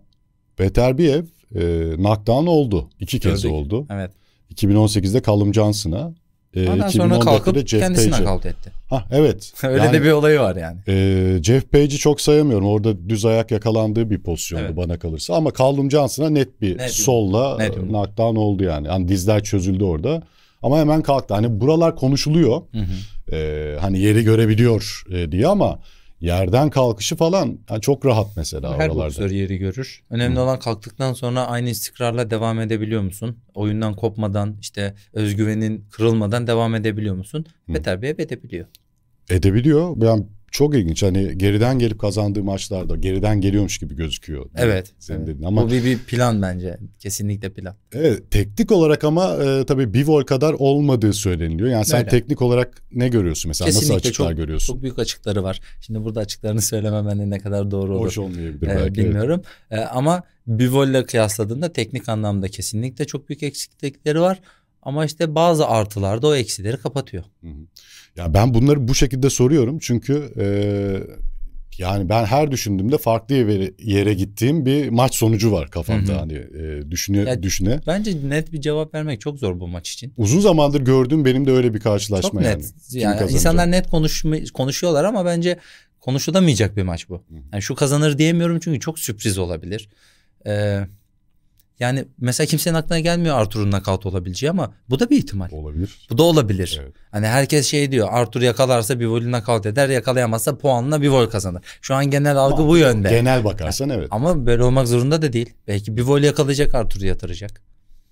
Beterbiev e, knockdown oldu. iki Gördük. kez oldu. Evet. 2018'de Callum Johnson'a. E, Ondan sonra kalkıp Jeff kendisine Page'e. etti. Ha evet. Öyle yani, de bir olayı var yani. E, Jeff Page'i çok sayamıyorum. Orada düz ayak yakalandığı bir pozisyondu evet. bana kalırsa. Ama Callum Johnson'a net bir net solla net knockdown oldu yani. yani. Dizler çözüldü orada. Ama hemen kalktı. Hani buralar konuşuluyor. Hı hı e, hani yeri görebiliyor e, diye ama yerden kalkışı falan yani çok rahat mesela Her oralarda. Her boksör yeri
görür. Önemli Hı. olan kalktıktan sonra aynı istikrarla devam edebiliyor musun? Oyundan kopmadan işte özgüvenin kırılmadan devam edebiliyor musun? Hı. Beter Bey edebiliyor.
Edebiliyor. Ben çok ilginç. Hani geriden gelip kazandığı maçlarda geriden geliyormuş gibi gözüküyor.
Evet. Senin evet. dedin ama. Bu bir, bir plan bence. Kesinlikle plan.
Evet. Teknik olarak ama e, tabii Bivol kadar olmadığı söyleniliyor. Yani sen Öyle. teknik olarak ne görüyorsun mesela? Kesinlikle Nasıl açıklar çok,
görüyorsun? Çok büyük açıkları var. Şimdi burada açıklarını söylemem hani ne kadar doğru olur. Hoş olmayabilir e, belki. Bilmiyorum. Evet. E, ama Bivol'le kıyasladığında teknik anlamda kesinlikle çok büyük eksiklikleri var. Ama işte bazı artılar da o eksileri kapatıyor. Hı Ya
ben bunları bu şekilde soruyorum çünkü e, yani ben her düşündüğümde farklı yere, gittiğim bir maç sonucu var kafamda hı hı. hani e, düşünüyor ya, düşüne.
Bence net bir cevap vermek çok zor bu maç için. Uzun
zamandır gördüğüm benim de öyle bir karşılaşma çok net. Kim yani insanlar
net konuşma, konuşuyorlar ama bence konuşulamayacak bir maç bu. Yani şu kazanır diyemiyorum çünkü çok sürpriz olabilir. Eee yani mesela kimsenin aklına gelmiyor Arthur'un nakavt olabileceği ama bu da bir ihtimal. Olabilir. Bu da olabilir. Evet. Hani herkes şey diyor Arthur yakalarsa bir volü nakavt eder yakalayamazsa puanla bir vol kazanır. Şu an genel algı ama, bu yönde. Genel bakarsan evet. Ama böyle olmak zorunda da değil. Belki bir vol yakalayacak Arthur'u yatıracak.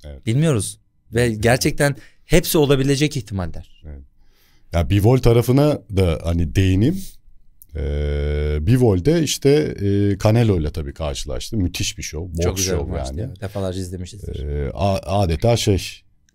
Evet. Bilmiyoruz. Ve gerçekten hepsi olabilecek ihtimaller. Evet. Ya bir vol tarafına da
hani değinim ee, Bivol'de işte e, Canelo ile tabii karşılaştı. Müthiş bir şov. Boks Çok güzel bir Yani.
Defalarca izlemişizdir. Ee,
adeta şey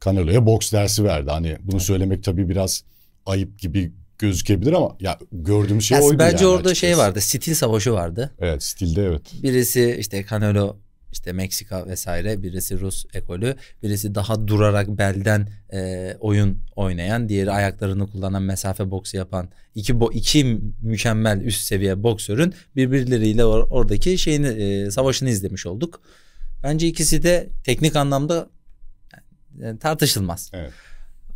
Canelo'ya boks dersi verdi. Hani bunu söylemek tabii biraz ayıp gibi gözükebilir ama ya gördüğümüz şey yani oydu. Bence yani orada
şey açıkçası. şey vardı. Stil savaşı vardı. Evet, stilde evet. Birisi işte Canelo işte Meksika vesaire birisi Rus ekolü birisi daha durarak belden e, oyun oynayan diğeri ayaklarını kullanan mesafe boksu yapan iki bo iki mükemmel üst seviye boksörün birbirleriyle or oradaki şeyini e, savaşını izlemiş olduk. Bence ikisi de teknik anlamda yani, tartışılmaz. Evet.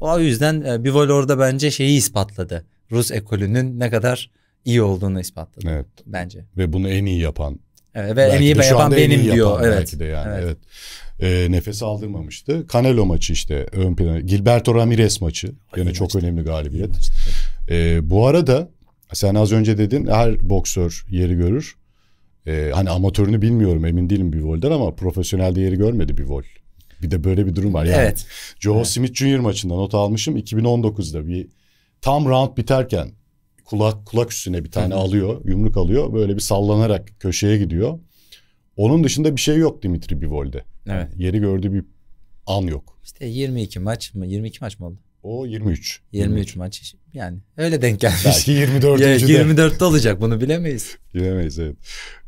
O yüzden e, Bivol orada bence şeyi ispatladı. Rus ekolünün ne kadar iyi olduğunu ispatladı evet. bence. Ve bunu en iyi yapan Evet, ve en iyi yapan benim iyi diyor. Yapan evet. Belki de
yani evet. evet. E, nefes aldırmamıştı. Canelo maçı işte ön plana. Gilberto Ramirez maçı. Ay, Yine çok önemli galibiyet. E, bu arada sen az önce dedin her boksör yeri görür. E, hani amatörünü bilmiyorum emin değilim bir volden ama profesyonelde yeri görmedi bir vol. Bir de böyle bir durum var yani. Evet. Joe evet. Smith Junior maçında not almışım 2019'da bir tam round biterken kulak kulak üstüne bir tane alıyor, yumruk alıyor. Böyle bir sallanarak köşeye gidiyor. Onun dışında bir şey yok Dimitri Bivol'de. Evet. Yani yeri gördüğü bir an yok.
İşte 22 maç mı? 22 maç mı oldu? O 23. 23, 23. maç yani öyle denk gelmiş. Belki 24. 24'te olacak bunu bilemeyiz. bilemeyiz evet.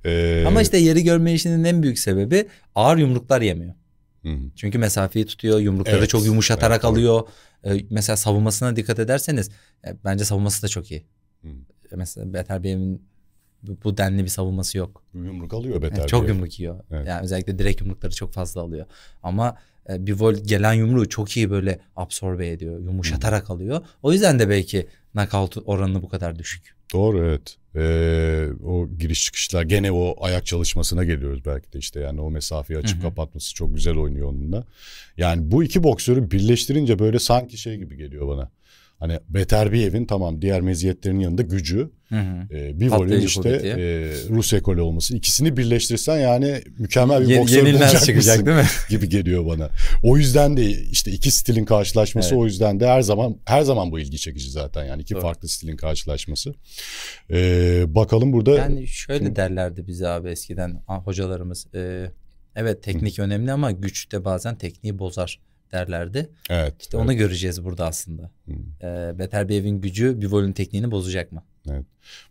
Ee... Ama işte yeri görme işinin en büyük sebebi ağır yumruklar yemiyor. Hı-hı. Çünkü mesafeyi tutuyor, yumrukları evet. çok yumuşatarak evet, alıyor. Ee, mesela savunmasına dikkat ederseniz e, bence savunması da çok iyi. Hı. Hmm. E, mesela Beter Bey'in bu denli bir savunması yok. Yumruk alıyor Beter yani Çok yumruk yiyor. Evet. Yani özellikle direkt yumrukları çok fazla alıyor. Ama e, bir vol gelen yumruğu çok iyi böyle absorbe ediyor. Yumuşatarak hmm. alıyor. O yüzden de belki knockout oranı bu kadar düşük.
Doğru evet. Ee, o giriş
çıkışlar gene o ayak çalışmasına
geliyoruz belki de işte yani o mesafeyi açıp Hı-hı. kapatması çok güzel oynuyor onunla. Yani bu iki boksörü birleştirince böyle sanki şey gibi geliyor bana. Hani beter bir evin tamam diğer meziyetlerin yanında gücü. Hı hı. E, bir volüm işte e, Rus ekolü olması. ikisini birleştirsen yani mükemmel bir Ye- boksör bulacak çıkacak değil mi? gibi geliyor bana. O yüzden de işte iki stilin karşılaşması evet. o yüzden de her zaman her zaman bu ilgi çekici zaten yani iki Doğru. farklı stilin karşılaşması. Ee, bakalım burada. Yani
şöyle Hı. derlerdi bize abi eskiden hocalarımız. E, evet teknik Hı. önemli ama güç de bazen tekniği bozar derlerdi. Evet. İşte evet. onu göreceğiz burada aslında. Hmm. E, beter bir gücü Bivol'ün tekniğini bozacak mı? Evet.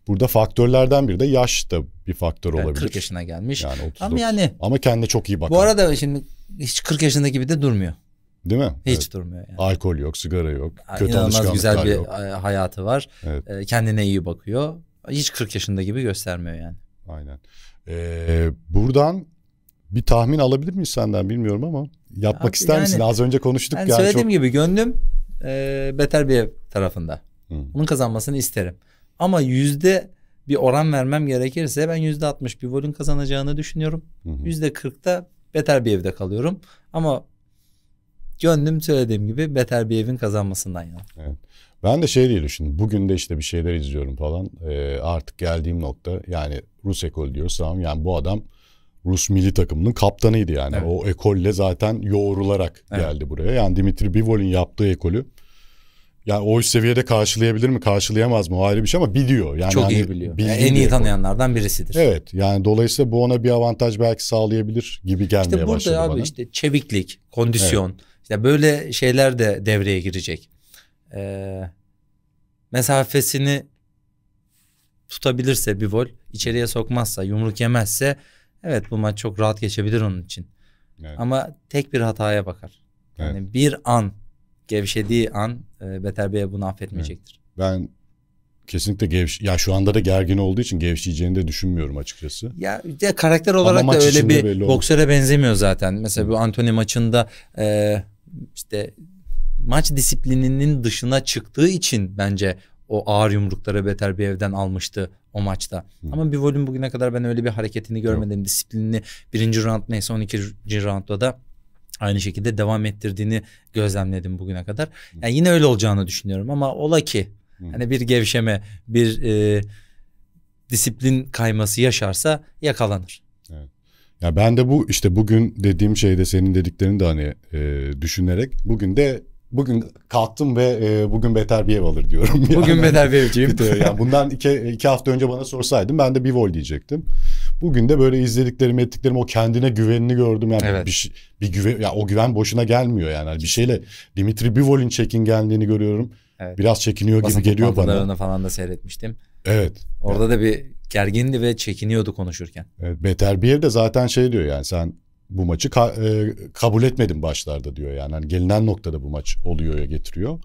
Burada faktörlerden biri de yaş da bir faktör yani olabilir. 40 yaşına gelmiş. Yani
39. Ama yani ama kendine çok iyi bakan. Bu
arada şimdi hiç 40 yaşında gibi de durmuyor. Değil mi? Hiç evet. durmuyor yani. Alkol yok, sigara yok, yani kötü alışkanlıklar güzel bir hayatı var. Evet. Ee, kendine iyi bakıyor. Hiç 40 yaşında gibi göstermiyor yani. Aynen. Ee,
buradan bir tahmin alabilir miyiz senden bilmiyorum ama yapmak Abi ister yani, misin? Az önce konuştuk. Yani, yani söylediğim çok... gibi
gönlüm e, Beter bir ev tarafında. Hı. Bunun kazanmasını isterim. Ama yüzde bir oran vermem gerekirse ben yüzde altmış bir volüm kazanacağını düşünüyorum. Yüzde kırkta Beter bir evde kalıyorum. Ama gönlüm söylediğim gibi Beter bir evin kazanmasından yana. Evet. Ben de şey değil
şimdi bugün de işte bir şeyler izliyorum falan. Ee, artık geldiğim nokta yani Rus ekol diyoruz tamam yani bu adam Rus milli takımının kaptanıydı yani. Evet. O ekolle zaten yoğrularak evet. geldi buraya. Yani Dimitri Bivol'in yaptığı ekolü yani o üst seviyede karşılayabilir mi, karşılayamaz mı o ayrı bir şey ama biliyor. Yani Çok hani iyi biliyor. Yani en iyi tanıyanlardan
birisidir. Evet.
Yani dolayısıyla bu ona bir avantaj belki sağlayabilir gibi gelmeye İşte burada başladı abi bana. işte
çeviklik, kondisyon, evet. işte böyle şeyler de devreye girecek. Ee, mesafesini tutabilirse Bivol, içeriye sokmazsa, yumruk yemezse Evet bu maç çok rahat geçebilir onun için. Evet. Ama tek bir hataya bakar. Yani evet. bir an gevşediği an e, Beter Bey'e bunu affetmeyecektir. Evet. Ben
kesinlikle gevş ya şu anda da gergin olduğu için gevşeyeceğini de düşünmüyorum açıkçası.
Ya, ya karakter olarak Ama da öyle bir boksöre oldu. benzemiyor zaten. Mesela bu Anthony maçında e, işte maç disiplininin dışına çıktığı için bence o ağır yumrukları Beter bir almıştı o maçta. Hı. Ama bir volüm bugüne kadar ben öyle bir hareketini görmedim. Yok. Disiplinini birinci round neyse 12. roundda da aynı şekilde devam ettirdiğini gözlemledim bugüne kadar. Yani yine öyle olacağını düşünüyorum ama ola ki hani bir gevşeme, bir e, disiplin kayması yaşarsa yakalanır. Evet.
Ya ben de bu işte bugün dediğim şeyde senin dediklerini de hani e, düşünerek bugün de bugün kalktım ve e, bugün beter bir ev alır diyorum. Yani. Bugün beter bir evciyim. yani bundan iki, iki hafta önce bana sorsaydın ben de bir vol diyecektim. Bugün de böyle izlediklerim ettiklerim o kendine güvenini gördüm yani evet. bir, şey, bir güven ya o güven boşuna gelmiyor yani hani bir şeyle Dimitri Bivol'in çekingenliğini görüyorum. Evet. Biraz çekiniyor Basın gibi geliyor bana.
falan da seyretmiştim. Evet. Orada evet. da bir gergindi ve çekiniyordu konuşurken. Evet,
beter bir de zaten şey diyor yani sen bu maçı ka- e, kabul etmedim başlarda diyor yani. yani gelinen noktada bu maç oluyor ya getiriyor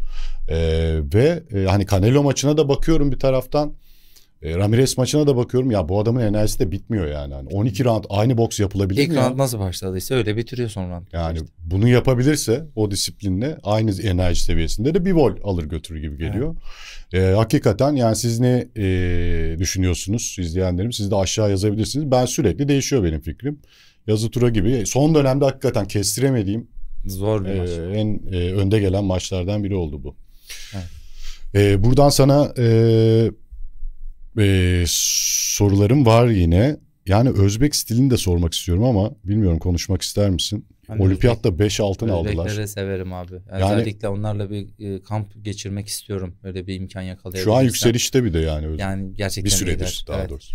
e, ve e, hani Canelo maçına da bakıyorum bir taraftan e, Ramirez maçına da bakıyorum ya bu adamın enerjisi de bitmiyor yani. yani 12 round aynı boks yapılabilir İlk mi? İlk round ya? nasıl
başladıysa öyle bitiriyor son round.
Yani işte. bunu yapabilirse o disiplinle aynı enerji seviyesinde de bir vol alır götürür gibi geliyor. Evet. E, hakikaten yani siz ne e, düşünüyorsunuz izleyenlerim? Siz de aşağı yazabilirsiniz. Ben sürekli değişiyor benim fikrim yazı tura gibi. Son dönemde hakikaten kestiremediğim zor bir e, maç. En e, önde gelen maçlardan biri oldu bu. Evet. E, buradan sana e, e, sorularım var yine. Yani Özbek stilini de sormak istiyorum ama bilmiyorum konuşmak ister misin? Hani Olimpiyatta 5 altın aldılar. Özbekleri severim abi. Yani, yani, özellikle
onlarla bir e, kamp geçirmek istiyorum. Öyle bir imkan yakalayabilirsem. Şu an yükselişte bir de yani. Öyle. Yani gerçekten. Bir süredir iyiler. daha evet. doğrusu.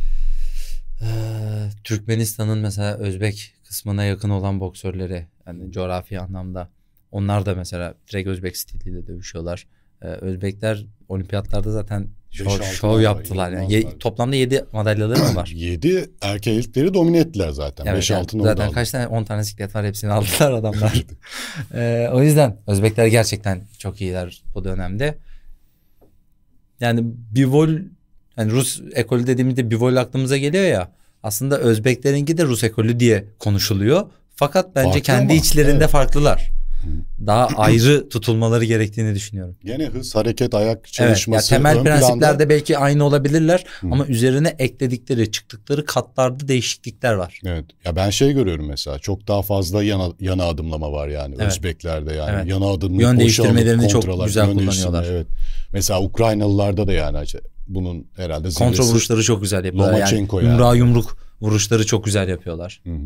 Ee, Türkmenistan'ın mesela Özbek kısmına yakın olan boksörleri yani coğrafi anlamda onlar da mesela direkt Özbek stiliyle dövüşüyorlar. Ee, Özbekler olimpiyatlarda zaten şov, şov, yaptılar. Yani ye, toplamda 7 madalyaları mı var? 7 erkek elitleri domine ettiler zaten. 5-6 evet, yani, altın Zaten kaç tane 10 tane siklet var hepsini aldılar adamlar. ee, o yüzden Özbekler gerçekten çok iyiler bu dönemde. Yani bir vol yani Rus ekolü dediğimizde Bivol aklımıza geliyor ya. Aslında Özbeklerinki de Rus ekolü diye konuşuluyor. Fakat bence Farklı kendi ama. içlerinde Evet. farklılar. Daha ayrı tutulmaları gerektiğini düşünüyorum. Gene hız, hareket, ayak Evet, ya çalışması. temel ön prensipler de belki aynı olabilirler ama üzerine ekledikleri, çıktıkları katlarda değişiklikler var. Evet.
Ya ben şey görüyorum mesela çok daha fazla yana, yana adımlama var yani Evet. Özbeklerde yani Evet. yana adımlı Yön boşa alıp değiştirmelerini çok güzel yön kullanıyorlar. Evet. Mesela Ukraynalılarda da yani bunun herhalde zirvesi. Kontra vuruşları çok güzel yapıyorlar. Lomachenko yani, yani.
yumruk vuruşları çok güzel yapıyorlar. Hı hı.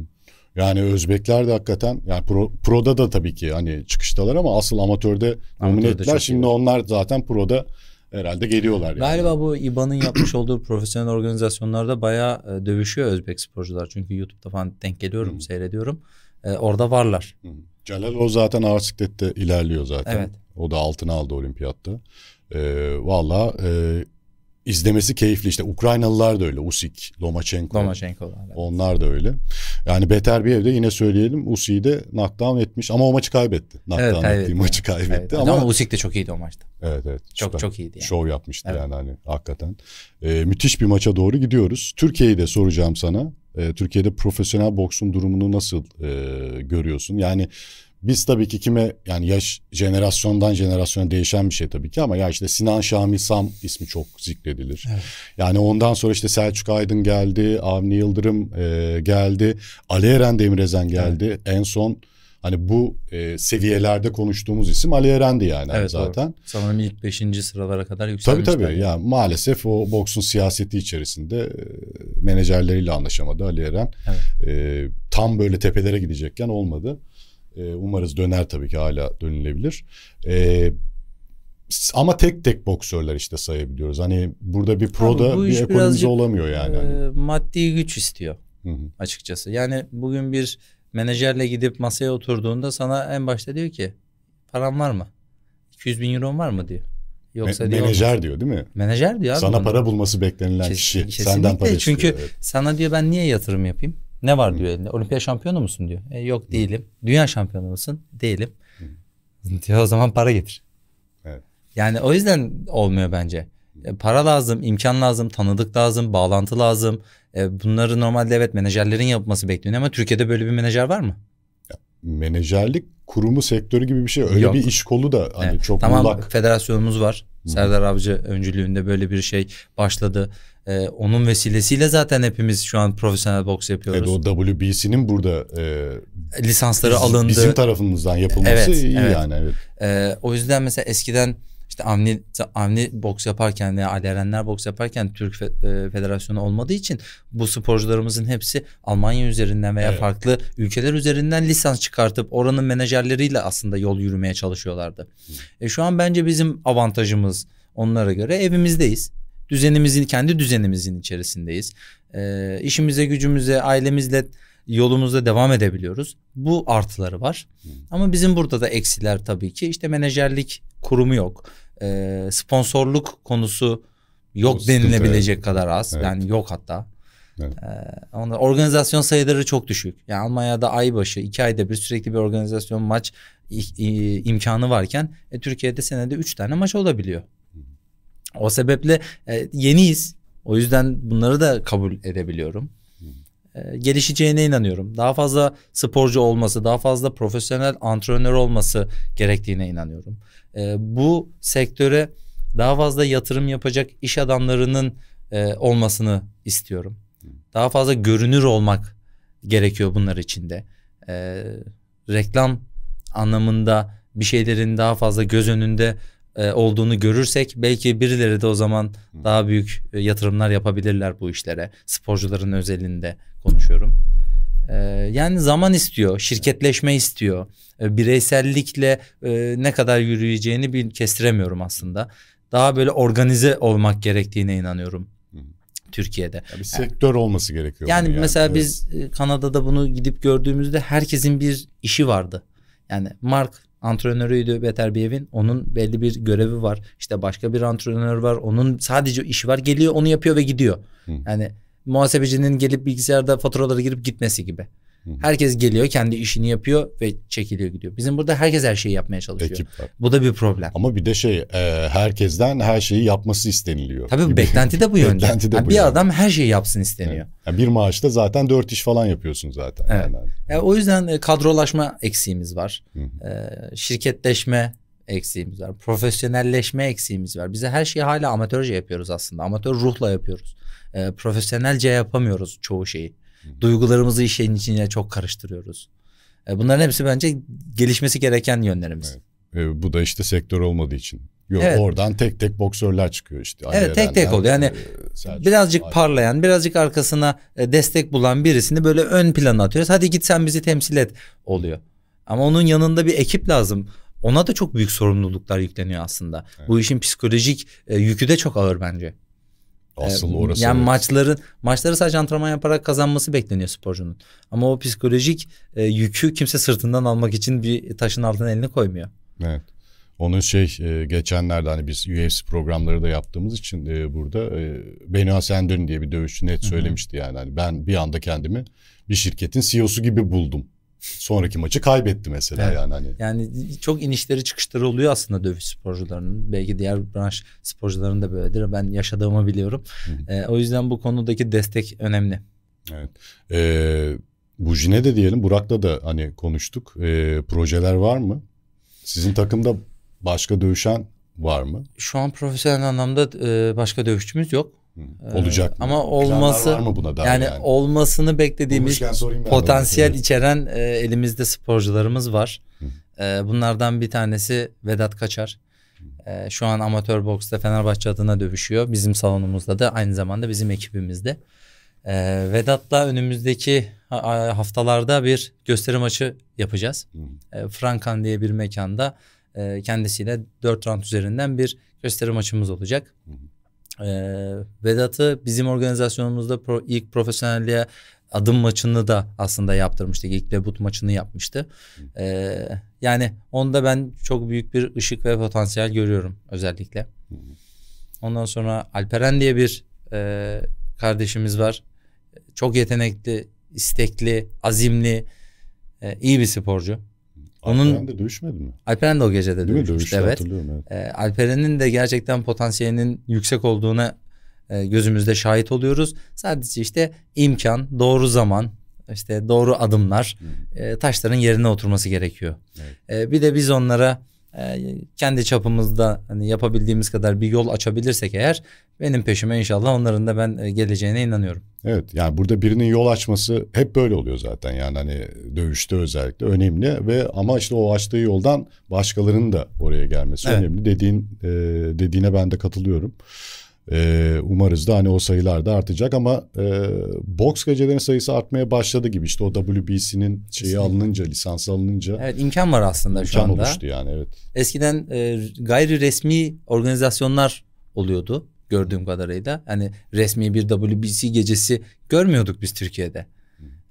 Yani Özbekler de hakikaten yani pro, proda da tabii ki hani çıkıştalar ama asıl amatörde domine ettiler. Şimdi iyi. onlar zaten proda herhalde geliyorlar. Yani.
Galiba bu İBA'nın yapmış olduğu profesyonel organizasyonlarda bayağı e, dövüşüyor Özbek sporcular. Çünkü YouTube'da falan denk geliyorum, hı seyrediyorum. Ee, orada varlar. hı
Celal o zaten ağır siklette ilerliyor zaten. Evet. O da altına aldı olimpiyatta. Ee, Valla e, e izlemesi keyifli. işte. Ukraynalılar da öyle. Usik, Lomachenko. Lomachenko. Evet. Onlar da öyle. Yani beter bir evde yine söyleyelim Usik'i de knockdown etmiş ama o maçı kaybetti. Knockdown evet, kaybetti. ettiği maçı kaybetti. Evet, ama, ama Usik de çok iyiydi o maçta. Evet evet. Çok süper. çok iyiydi yani. Şov yapmıştı evet. yani hani hakikaten. Ee, müthiş bir maça doğru gidiyoruz. Türkiye'yi de soracağım sana. Ee, Türkiye'de profesyonel boksun durumunu nasıl e, görüyorsun? Yani biz tabii ki kime yani yaş jenerasyondan jenerasyona değişen bir şey tabii ki ama ya işte Sinan Şamil Sam ismi çok zikredilir. Evet. Yani ondan sonra işte Selçuk Aydın geldi, Avni Yıldırım e, geldi, Ali Eren Demirezen geldi. Evet. En son hani bu e, seviyelerde konuştuğumuz isim Ali Eren'di yani evet, zaten. Doğru.
Sanırım ilk beşinci sıralara kadar yükselmiş. Tabii tabii. Yani.
yani maalesef o boksun siyaseti içerisinde e, menajerleriyle anlaşamadı Ali Eren. Evet. E, tam böyle tepelere gidecekken olmadı. E, umarız döner tabii ki hala dönülebilir. E, ama tek tek boksörler işte sayabiliyoruz. Hani burada bir proda bu bir ekonomize olamıyor yani. Hani.
E, maddi güç istiyor Hı-hı. açıkçası. Yani bugün bir menajerle gidip masaya oturduğunda sana en başta diyor ki param var mı? 200 bin euro var mı diyor. Yoksa Me- diyor, menajer olmaz. diyor değil mi? Menajer diyor abi. Sana bana. para bulması beklenilen Kes- kişi senden para istiyor. Çünkü evet. sana diyor ben niye yatırım yapayım? Ne var diyor elinde. Olimpiya şampiyonu musun diyor. E, yok değilim. Dünya şampiyonu musun? Değilim. Diyor o zaman para getir. Evet. Yani o yüzden olmuyor bence. E, para lazım, imkan lazım, tanıdık lazım, bağlantı lazım. E, bunları normalde evet menajerlerin yapması bekleniyor ama Türkiye'de böyle bir menajer var mı? menajerlik
kurumu sektörü
gibi bir şey. Öyle Yok. bir iş kolu da hani evet. çok tamam, mullak. Tamam federasyonumuz var. Hı. Serdar Avcı öncülüğünde böyle bir şey başladı. Ee, onun vesilesiyle zaten hepimiz şu an profesyonel boks e, yapıyoruz. Evet o WBC'nin burada e, lisansları biz, alındı. Bizim tarafımızdan yapılması evet, iyi evet. yani. Evet. Ee, o yüzden mesela eskiden işte Avni, Avni boks yaparken veya Ali Erenler boks yaparken Türk e, Federasyonu olmadığı için bu sporcularımızın hepsi Almanya üzerinden veya evet. farklı ülkeler üzerinden lisans çıkartıp oranın menajerleriyle aslında yol yürümeye çalışıyorlardı. E şu an bence bizim avantajımız onlara göre evimizdeyiz düzenimizin kendi düzenimizin içerisindeyiz. E, işimize, gücümüze, ailemizle yolumuzda devam edebiliyoruz. Bu artıları var. Hı. Ama bizim burada da eksiler tabii ki. İşte menajerlik kurumu yok. E, sponsorluk konusu yok o denilebilecek evet. kadar az. Evet. Yani yok hatta. Evet. Ee, organizasyon sayıları çok düşük. Yani Almanya'da ay başı iki ayda bir sürekli bir organizasyon maç imkanı varken e, Türkiye'de senede üç tane maç olabiliyor. O sebeple e, yeniyiz. O yüzden bunları da kabul edebiliyorum. E, gelişeceğine inanıyorum. Daha fazla sporcu olması, daha fazla profesyonel antrenör olması gerektiğine inanıyorum. E, bu sektöre daha fazla yatırım yapacak iş adamlarının e, olmasını istiyorum. Daha fazla görünür olmak gerekiyor bunlar içinde. E, reklam anlamında bir şeylerin daha fazla göz önünde e, olduğunu görürsek belki birileri de o zaman daha büyük e, yatırımlar yapabilirler bu işlere. Sporcuların özelinde konuşuyorum. E, yani zaman istiyor, şirketleşme istiyor. Bireysellikle ne kadar yürüyeceğini bir kestiremiyorum aslında. Daha böyle organize olmak gerektiğine inanıyorum. Türkiye'de. Ya bir sektör yani, olması gerekiyor. Yani, yani. mesela evet. biz Kanada'da bunu gidip gördüğümüzde herkesin bir işi vardı. Yani Mark antrenörüydü Beter Biev'in. Onun belli bir görevi var. İşte başka bir antrenör var. Onun sadece işi var. Geliyor onu yapıyor ve gidiyor. Hı. Yani muhasebecinin gelip bilgisayarda faturaları girip gitmesi gibi. Herkes geliyor kendi işini yapıyor ve çekiliyor gidiyor. Bizim burada herkes her şeyi yapmaya çalışıyor. Ekip var. Bu da bir problem. Ama bir de şey e, herkesten her şeyi yapması isteniliyor. Tabii gibi. beklenti
de bu yönde. beklenti de yani bu bir yönde. adam her şeyi yapsın isteniyor. Evet. Yani bir maaşta zaten dört iş falan yapıyorsun zaten.
Evet. Yani. Yani o yüzden e, kadrolaşma eksiğimiz var. E, şirketleşme eksiğimiz var. Profesyonelleşme eksiğimiz var. Bize her şeyi hala amatörce yapıyoruz aslında. Amatör ruhla yapıyoruz. E, profesyonelce yapamıyoruz çoğu şeyi. Duygularımızı işin içine çok karıştırıyoruz. E, bunların hepsi bence gelişmesi gereken yönlerimiz. Evet. E, bu da işte sektör olmadığı için. Yok, evet. Oradan tek tek boksörler çıkıyor işte. Evet Ayerenden, tek tek oluyor. Yani e, birazcık Aynen. parlayan, birazcık arkasına e, destek bulan birisini böyle ön plana atıyoruz. Hadi git sen bizi temsil et oluyor. Ama onun yanında bir ekip lazım. Ona da çok büyük sorumluluklar yükleniyor aslında. Evet. Bu işin psikolojik e, yükü de çok ağır bence. E, Asıl orası. Yani evet. maçları maçları sadece antrenman yaparak kazanması bekleniyor sporcunun. Ama o psikolojik e, yükü kimse sırtından almak için bir taşın altına elini koymuyor.
Evet. Onun şey e, geçenlerde hani biz UFC programları da yaptığımız için e, burada e, Beni Asendön diye bir dövüşçü net söylemişti yani. Hani ben bir anda kendimi bir şirketin
CEO'su gibi buldum sonraki maçı kaybetti mesela evet. yani hani. Yani çok inişleri çıkışları oluyor aslında dövüş sporcularının. Belki diğer branş sporcuların da böyledir. Ben yaşadığımı biliyorum. E, o yüzden bu konudaki destek önemli. Evet. E,
Bujine de diyelim Burak'la da hani konuştuk. E, projeler var mı? Sizin takımda başka dövüşen var mı?
Şu an profesyonel anlamda e, başka dövüşçümüz yok. Ee, Olacak mı? Ama olması var mı buna yani, yani olmasını beklediğimiz potansiyel abi. içeren e, elimizde sporcularımız var. E, bunlardan bir tanesi Vedat Kaçar. E, şu an amatör boksta Fenerbahçe adına dövüşüyor. Bizim salonumuzda da aynı zamanda bizim ekibimizde. E, Vedat'la önümüzdeki haftalarda bir gösterim maçı yapacağız. E, Frankan diye bir mekanda e, kendisiyle 4 round üzerinden bir gösterim maçımız olacak. Hı hı. Ee, Vedat'ı bizim organizasyonumuzda pro, ilk profesyonelliğe adım maçını da aslında yaptırmıştık. İlk debut maçını yapmıştı. Ee, yani onda ben çok büyük bir ışık ve potansiyel görüyorum özellikle. Ondan sonra Alperen diye bir e, kardeşimiz var. Çok yetenekli, istekli, azimli, e, iyi bir sporcu. Onun Alperen de dövüşmedi mi? Alperen de o gecede Değil dövüşmüştü evet. evet. E, Alperen'in de gerçekten potansiyelinin yüksek olduğuna e, gözümüzde şahit oluyoruz. Sadece işte imkan, doğru zaman, işte doğru adımlar e, taşların yerine oturması gerekiyor. Evet. E, bir de biz onlara ee, kendi çapımızda hani yapabildiğimiz kadar bir yol açabilirsek eğer benim peşime inşallah onların da ben e, geleceğine inanıyorum. Evet yani burada birinin yol açması hep böyle oluyor zaten
yani hani dövüşte özellikle önemli ve ama işte o açtığı yoldan başkalarının da oraya gelmesi evet. önemli dediğin e, dediğine ben de katılıyorum. Ee, umarız da hani o sayılar da artacak ama e, boks gecelerinin sayısı artmaya başladı gibi işte o WBC'nin şeyi alınınca lisans alınınca.
Evet imkan var aslında imkan şu anda. İmkan oluştu yani evet. Eskiden e, gayri resmi organizasyonlar oluyordu gördüğüm kadarıyla. Hani resmi bir WBC gecesi görmüyorduk biz Türkiye'de.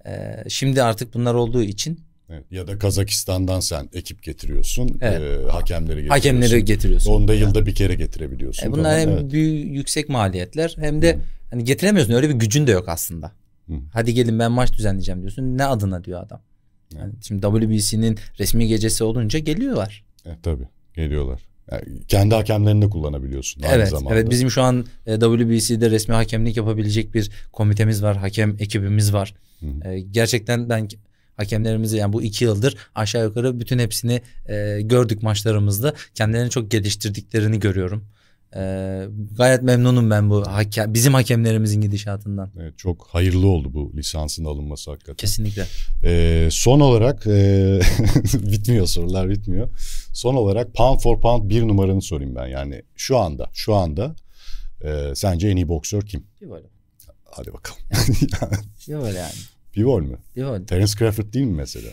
E, şimdi artık bunlar olduğu için Evet. Ya da Kazakistan'dan sen ekip getiriyorsun. Evet. E, hakemleri getiriyorsun. Hakemleri getiriyorsun. Onda yani. yılda bir kere getirebiliyorsun. E, bunlar falan. hem evet. büyük yüksek maliyetler hem de Hı. hani getiremiyorsun. Öyle bir gücün de yok aslında. Hı. Hadi gelin ben maç düzenleyeceğim diyorsun. Ne adına diyor adam. Yani şimdi WBC'nin resmi gecesi olunca geliyorlar. E, tabii geliyorlar. Yani e, kendi hakemlerini de kullanabiliyorsun aynı evet, zamanda. Evet bizim şu an e, WBC'de resmi hakemlik yapabilecek bir komitemiz var. Hakem ekibimiz var. Hı hı. E, gerçekten ben Hakemlerimizi yani bu iki yıldır aşağı yukarı bütün hepsini e, gördük maçlarımızda. Kendilerini çok geliştirdiklerini görüyorum. E, gayet memnunum ben bu hake, bizim hakemlerimizin gidişatından. Evet,
çok hayırlı oldu bu lisansın alınması hakikaten. Kesinlikle. E, son olarak e, bitmiyor sorular bitmiyor. Son olarak pound for pound bir numaranı sorayım ben. Yani şu anda şu anda e, sence en iyi boksör kim? Yuvarlak. Hadi bakalım. Yani, yani. yani. Bivol mü? Bivol. Terence
Crawford değil mi mesela?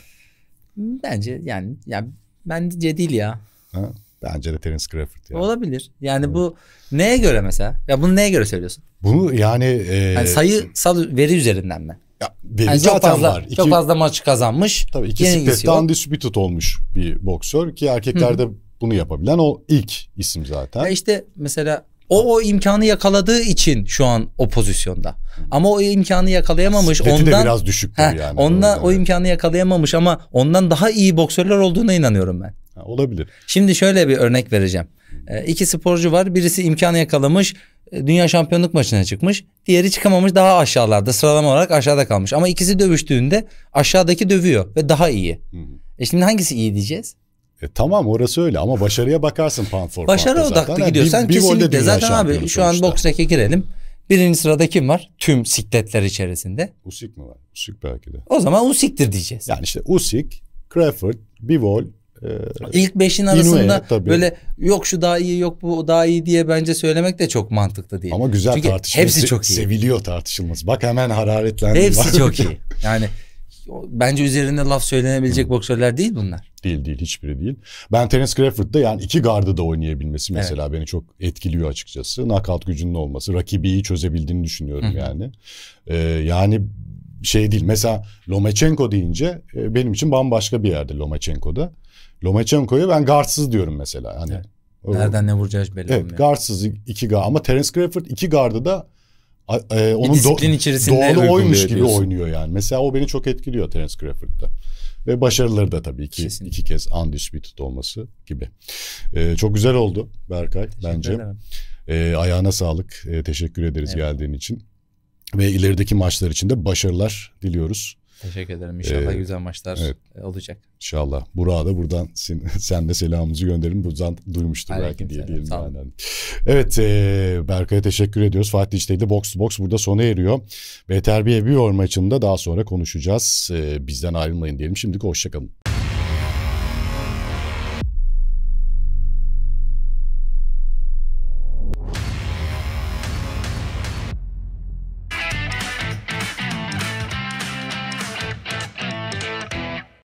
Bence yani ya bence değil ya. Ha? Bence de Terence Crawford yani. Olabilir. Yani evet. bu neye göre mesela? Ya bunu neye göre söylüyorsun? Bunu yani... E... yani sayısal veri üzerinden mi? Ya, veri yani zaten çok fazla, var. İki, çok fazla maç kazanmış. Tabii iki siklette
undisputed olmuş bir boksör ki erkeklerde Hı. bunu
yapabilen o ilk isim zaten. Ya işte mesela o o imkanı yakaladığı için şu an o pozisyonda. Ama o imkanı yakalayamamış. Sikleti ondan de biraz düşük heh, yani. Ondan o, o imkanı yakalayamamış ama ondan daha iyi boksörler olduğuna inanıyorum ben. Ha, olabilir. Şimdi şöyle bir örnek vereceğim. E, iki sporcu var. Birisi imkanı yakalamış. E, Dünya şampiyonluk maçına çıkmış. Diğeri çıkamamış daha aşağılarda sıralama olarak aşağıda kalmış. Ama ikisi dövüştüğünde aşağıdaki dövüyor ve daha iyi. Hı hı. E şimdi hangisi iyi diyeceğiz? E, tamam orası öyle ama başarıya bakarsın pound for Başarı odaklı zaten. gidiyorsan yani bir, kesinlikle. zaten abi şu an box girelim. Birinci sırada kim var? Tüm sikletler içerisinde. Usik mi var? Usik belki de. O zaman Usyk'tir diyeceğiz. Yani işte usik, Crawford, Bivol, e, İlk beşin arasında Inouye, tabii. böyle yok şu daha iyi yok bu daha iyi diye bence söylemek de çok mantıklı değil. Ama güzel Çünkü tartışılması. Hepsi çok iyi. Seviliyor tartışılması. Bak hemen hararetlendi. Hepsi çok iyi. Yani
bence üzerinde laf söylenebilecek boksörler değil bunlar. Değil değil hiçbiri değil. Ben Terence Crawford'da yani iki gardı da oynayabilmesi mesela evet. beni çok etkiliyor açıkçası. Knockout gücünün olması, rakibi iyi çözebildiğini düşünüyorum hı yani. Ee, yani şey değil mesela Lomachenko deyince e, benim için bambaşka bir yerde Lomachenko'da. Lomachenko'ya ben gardsız diyorum mesela. Hani evet. Nereden ne vuracağı belli evet, Gardsız iki gar ama Terence Crawford iki gardı da e, onun disiplin içerisinde doğalı oymuş gibi oynuyor yani. Mesela o beni çok etkiliyor Terence Crawford'da. Ve başarıları da tabii ki Kesinlikle. iki kez undisputed olması gibi. Ee, çok güzel oldu Berkay teşekkür bence. Ee, ayağına sağlık. Ee, teşekkür ederiz evet. geldiğin için. Ve ilerideki maçlar için de başarılar diliyoruz. Teşekkür ederim. İnşallah ee, güzel maçlar evet. E, olacak. İnşallah. Burak'a da buradan sen, sen de selamımızı gönderelim. Buradan duymuştur Aleyküm belki diye diyelim. Sağ yani. Evet e, Berkay'a teşekkür ediyoruz. Fatih İşte Box Box burada sona eriyor. Beterbiye bir maçında daha sonra konuşacağız. E, bizden ayrılmayın diyelim. Şimdilik hoşçakalın.